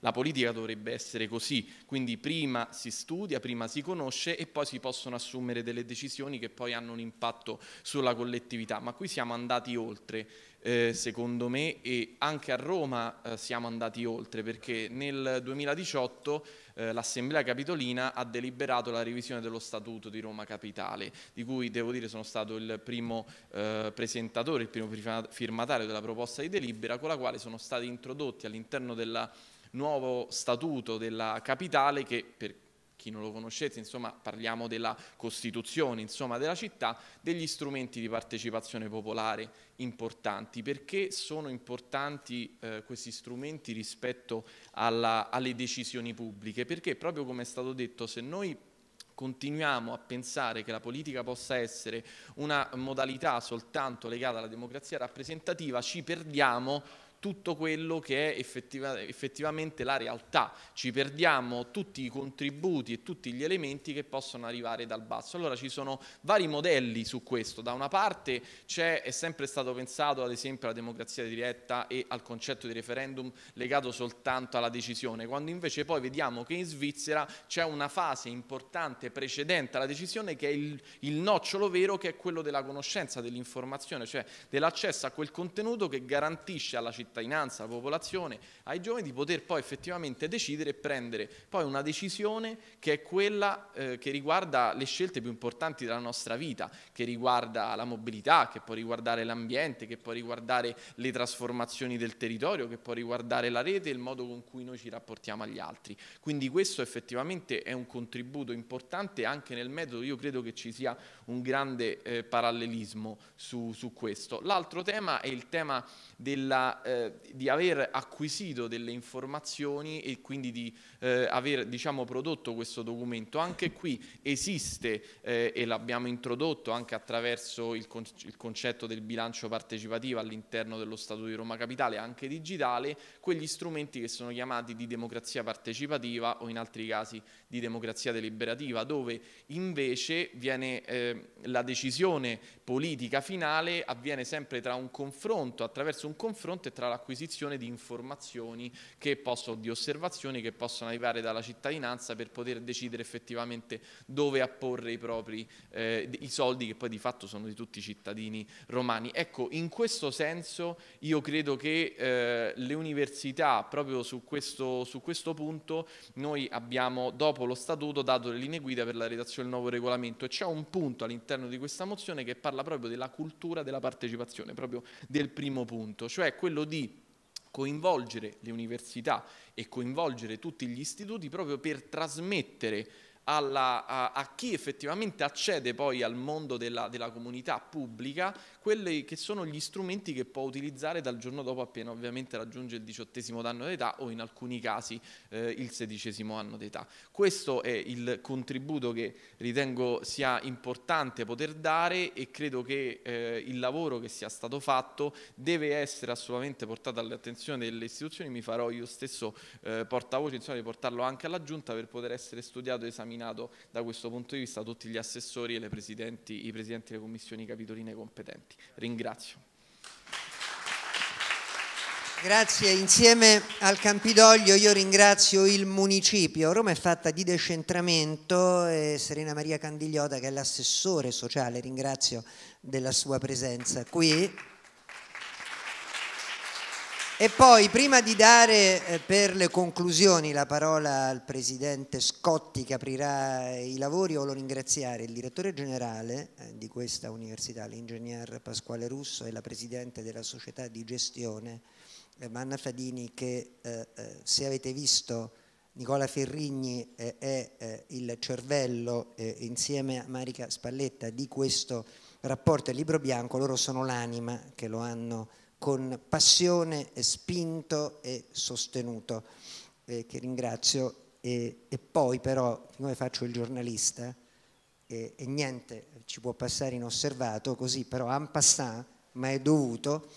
La politica dovrebbe essere così, quindi prima si studia, prima si conosce e poi si possono assumere delle decisioni che poi hanno un impatto sulla collettività, ma qui siamo andati oltre eh, secondo me e anche a Roma eh, siamo andati oltre perché nel 2018 eh, l'Assemblea Capitolina ha deliberato la revisione dello Statuto di Roma Capitale, di cui devo dire sono stato il primo eh, presentatore, il primo firmatario della proposta di delibera, con la quale sono stati introdotti all'interno del nuovo Statuto della Capitale che per chi non lo conoscesse, insomma parliamo della Costituzione, insomma della città, degli strumenti di partecipazione popolare importanti. Perché sono importanti eh, questi strumenti rispetto alla, alle decisioni pubbliche? Perché proprio come è stato detto, se noi continuiamo a pensare che la politica possa essere una modalità soltanto legata alla democrazia rappresentativa, ci perdiamo tutto quello che è effettiva, effettivamente la realtà, ci perdiamo tutti i contributi e tutti gli elementi che possono arrivare dal basso. Allora ci sono vari modelli su questo, da una parte è sempre stato pensato ad esempio alla democrazia diretta e al concetto di referendum legato soltanto alla decisione, quando invece poi vediamo che in Svizzera c'è una fase importante precedente alla decisione che è il, il nocciolo vero che è quello della conoscenza, dell'informazione, cioè dell'accesso a quel contenuto che garantisce alla città cittadinanza, alla popolazione, ai giovani di poter poi effettivamente decidere e prendere poi una decisione che è quella eh, che riguarda le scelte più importanti della nostra vita, che riguarda la mobilità, che può riguardare l'ambiente, che può riguardare le trasformazioni del territorio, che può riguardare la rete e il modo con cui noi ci rapportiamo agli altri. Quindi questo effettivamente è un contributo importante anche nel metodo, io credo che ci sia un grande eh, parallelismo su, su questo. L'altro tema è il tema della... Eh, di aver acquisito delle informazioni e quindi di eh, aver diciamo, prodotto questo documento. Anche qui esiste eh, e l'abbiamo introdotto anche attraverso il, con il concetto del bilancio partecipativo all'interno dello Statuto di Roma Capitale, anche digitale, quegli strumenti che sono chiamati di democrazia partecipativa o in altri casi di democrazia deliberativa, dove invece viene eh, la decisione politica finale avviene sempre tra un confronto, attraverso un confronto e tra l'acquisizione di informazioni che possono, di osservazioni che possono arrivare dalla cittadinanza per poter decidere effettivamente dove apporre i propri eh, i soldi che poi di fatto sono di tutti i cittadini romani. Ecco, in questo senso io credo che eh, le università proprio su questo, su questo punto noi abbiamo dopo lo statuto dato le linee guida per la redazione del nuovo regolamento e c'è un punto all'interno di questa mozione che parla proprio della cultura della partecipazione, proprio del primo punto, cioè quello di coinvolgere le università e coinvolgere tutti gli istituti proprio per trasmettere alla, a, a, chi effettivamente accede poi al mondo della, della, comunità pubblica, quelli che sono gli strumenti che può utilizzare dal giorno dopo appena ovviamente raggiunge il diciottesimo anno d'età o in alcuni casi eh, il sedicesimo anno d'età. Questo è il contributo che ritengo sia importante poter dare e credo che eh, il lavoro che sia stato fatto deve essere assolutamente portato all'attenzione delle istituzioni, mi farò io stesso eh, portavoce, insomma, di portarlo anche alla giunta per poter essere studiato e esaminato esaminato da questo punto di vista tutti gli assessori e presidenti, i presidenti delle commissioni capitoline competenti. Ringrazio.
Grazie, insieme al Campidoglio io ringrazio il municipio. Roma è fatta di decentramento e Serena Maria Candigliota che è l'assessore sociale, ringrazio della sua presenza qui. E poi, prima di dare eh, per le conclusioni la parola al Presidente Scotti che aprirà i lavori, voglio ringraziare il Direttore Generale eh, di questa Università, l'Ingegner Pasquale Russo e la Presidente della Società di Gestione, eh, Manna Fadini, che se avete visto Nicola Ferrigni è il cervello insieme a Marica Spalletta di questo rapporto e libro bianco, loro sono l'anima che lo hanno con passione e spinto e sostenuto, eh, che ringrazio. E, e poi però, siccome faccio il giornalista e, e, niente ci può passare inosservato, così però en passant, ma è dovuto,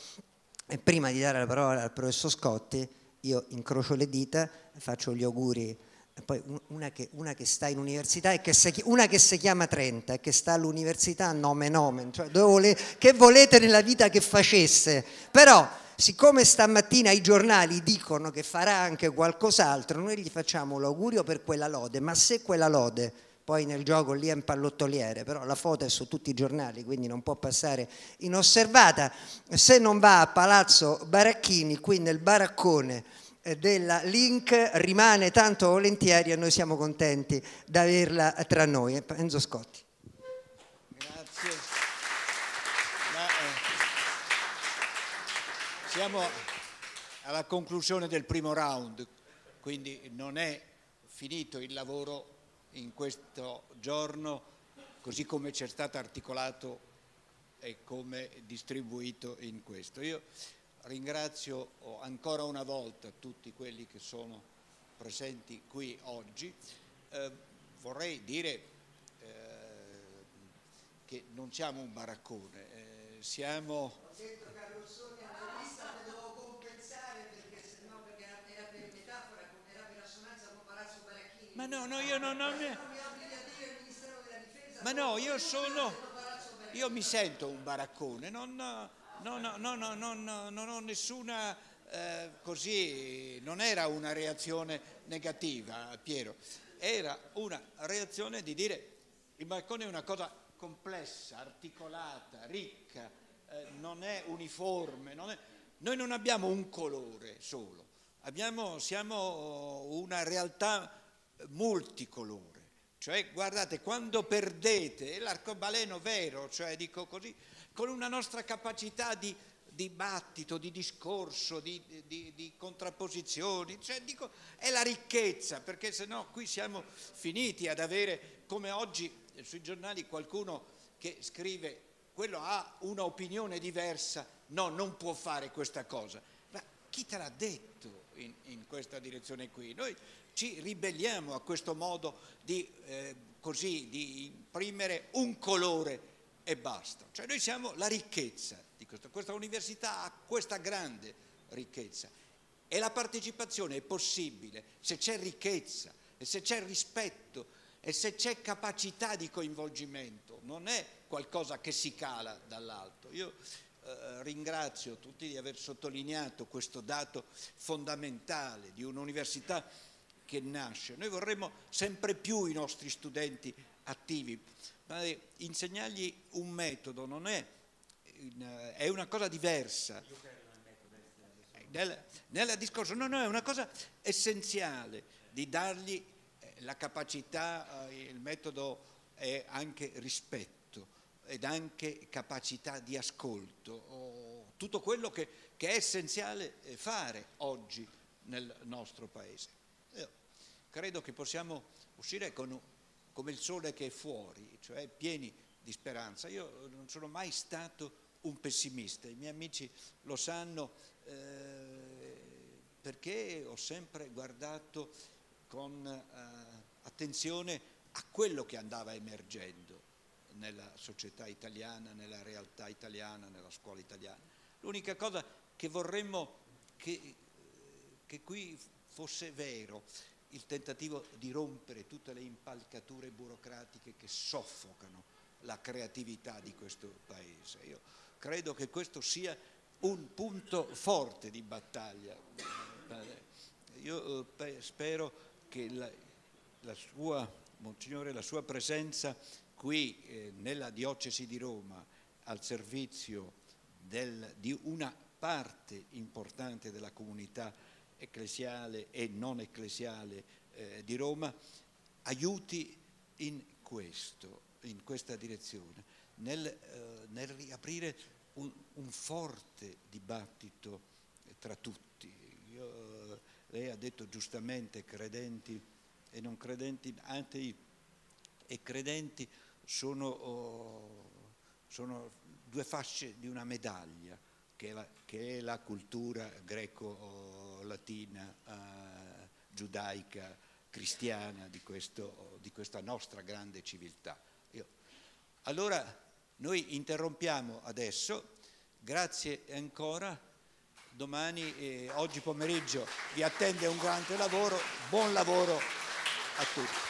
e prima di dare la parola al professor Scotti, io incrocio le dita, faccio gli auguri poi una che, una che, sta in università e che si, una che si chiama Trenta e che sta all'università nome nomen, cioè vole, che volete nella vita che facesse, però siccome stamattina i giornali dicono che farà anche qualcos'altro, noi gli facciamo l'augurio per quella lode, ma se quella lode poi nel gioco lì è un pallottoliere, però la foto è su tutti i giornali, quindi non può passare inosservata. Se non va a Palazzo Baracchini, qui nel baraccone della Link rimane tanto volentieri e noi siamo contenti di averla tra noi. Enzo Scotti.
Grazie. Ma, eh, siamo alla conclusione del primo round, quindi non è finito il lavoro in questo giorno così come c'è stato articolato e come distribuito in questo. Io ringrazio ancora una volta tutti quelli che sono presenti qui oggi. Eh, vorrei dire eh, che non siamo un baraccone, eh, siamo...
Ho detto che Rossoni alla lista me devo compensare perché sennò
perché era per metafora, come era per assonanza con Palazzo Baracchini. Ma no, no, io non ho... mi Ma no, io sono... Io mi sento un baraccone, non No, no, no, no, no, no non ho nessuna eh, così, non era una reazione negativa, Piero, era una reazione di dire il balcone è una cosa complessa, articolata, ricca, eh, non è uniforme, non è... noi non abbiamo un colore solo, abbiamo, siamo una realtà multicolore, cioè guardate quando perdete, l'arcobaleno vero, cioè dico così, con una nostra capacità di dibattito, di discorso, di, di, di contrapposizioni, cioè, dico, è la ricchezza, perché se no qui siamo finiti ad avere, come oggi eh, sui giornali qualcuno che scrive quello ha un'opinione diversa, no, non può fare questa cosa. Ma chi te l'ha detto in, in questa direzione qui? Noi ci ribelliamo a questo modo di, eh, così, di imprimere un colore e basta. Cioè noi siamo la ricchezza di questo. Questa università ha questa grande ricchezza e la partecipazione è possibile se c'è ricchezza e se c'è rispetto e se c'è capacità di coinvolgimento, non è qualcosa che si cala dall'alto. Io eh, ringrazio tutti di aver sottolineato questo dato fondamentale di un'università che nasce. Noi vorremmo sempre più i nostri studenti attivi, ma eh, insegnargli un metodo non è, eh, è una cosa diversa. Nel, eh, nel discorso, no, no, è una cosa essenziale di dargli la capacità, il metodo è anche rispetto ed anche capacità di ascolto, tutto quello che, che è essenziale fare oggi nel nostro Paese. Io credo che possiamo uscire con come il sole che è fuori, cioè pieni di speranza. Io non sono mai stato un pessimista, i miei amici lo sanno eh, perché ho sempre guardato con eh, attenzione a quello che andava emergendo nella società italiana, nella realtà italiana, nella scuola italiana. L'unica cosa che vorremmo che, eh, che qui fosse vero il tentativo di rompere tutte le impalcature burocratiche che soffocano la creatività di questo Paese. Io credo che questo sia un punto forte di battaglia. Io eh, spero che la, la sua, Monsignore, la sua presenza qui eh, nella diocesi di Roma al servizio del, di una parte importante della comunità ecclesiale e non ecclesiale eh, di Roma aiuti in, questo, in questa direzione, nel, eh, nel riaprire un, un, forte dibattito eh, tra tutti. Io, eh, lei ha detto giustamente credenti e non credenti, atei e credenti sono, oh, sono due fasce di una medaglia che è la, che è la cultura greco latina, eh, giudaica, cristiana di, questo, di, questa nostra grande civiltà. Io. Allora noi interrompiamo adesso, grazie ancora, domani, eh, oggi pomeriggio vi attende un grande lavoro, buon lavoro a tutti.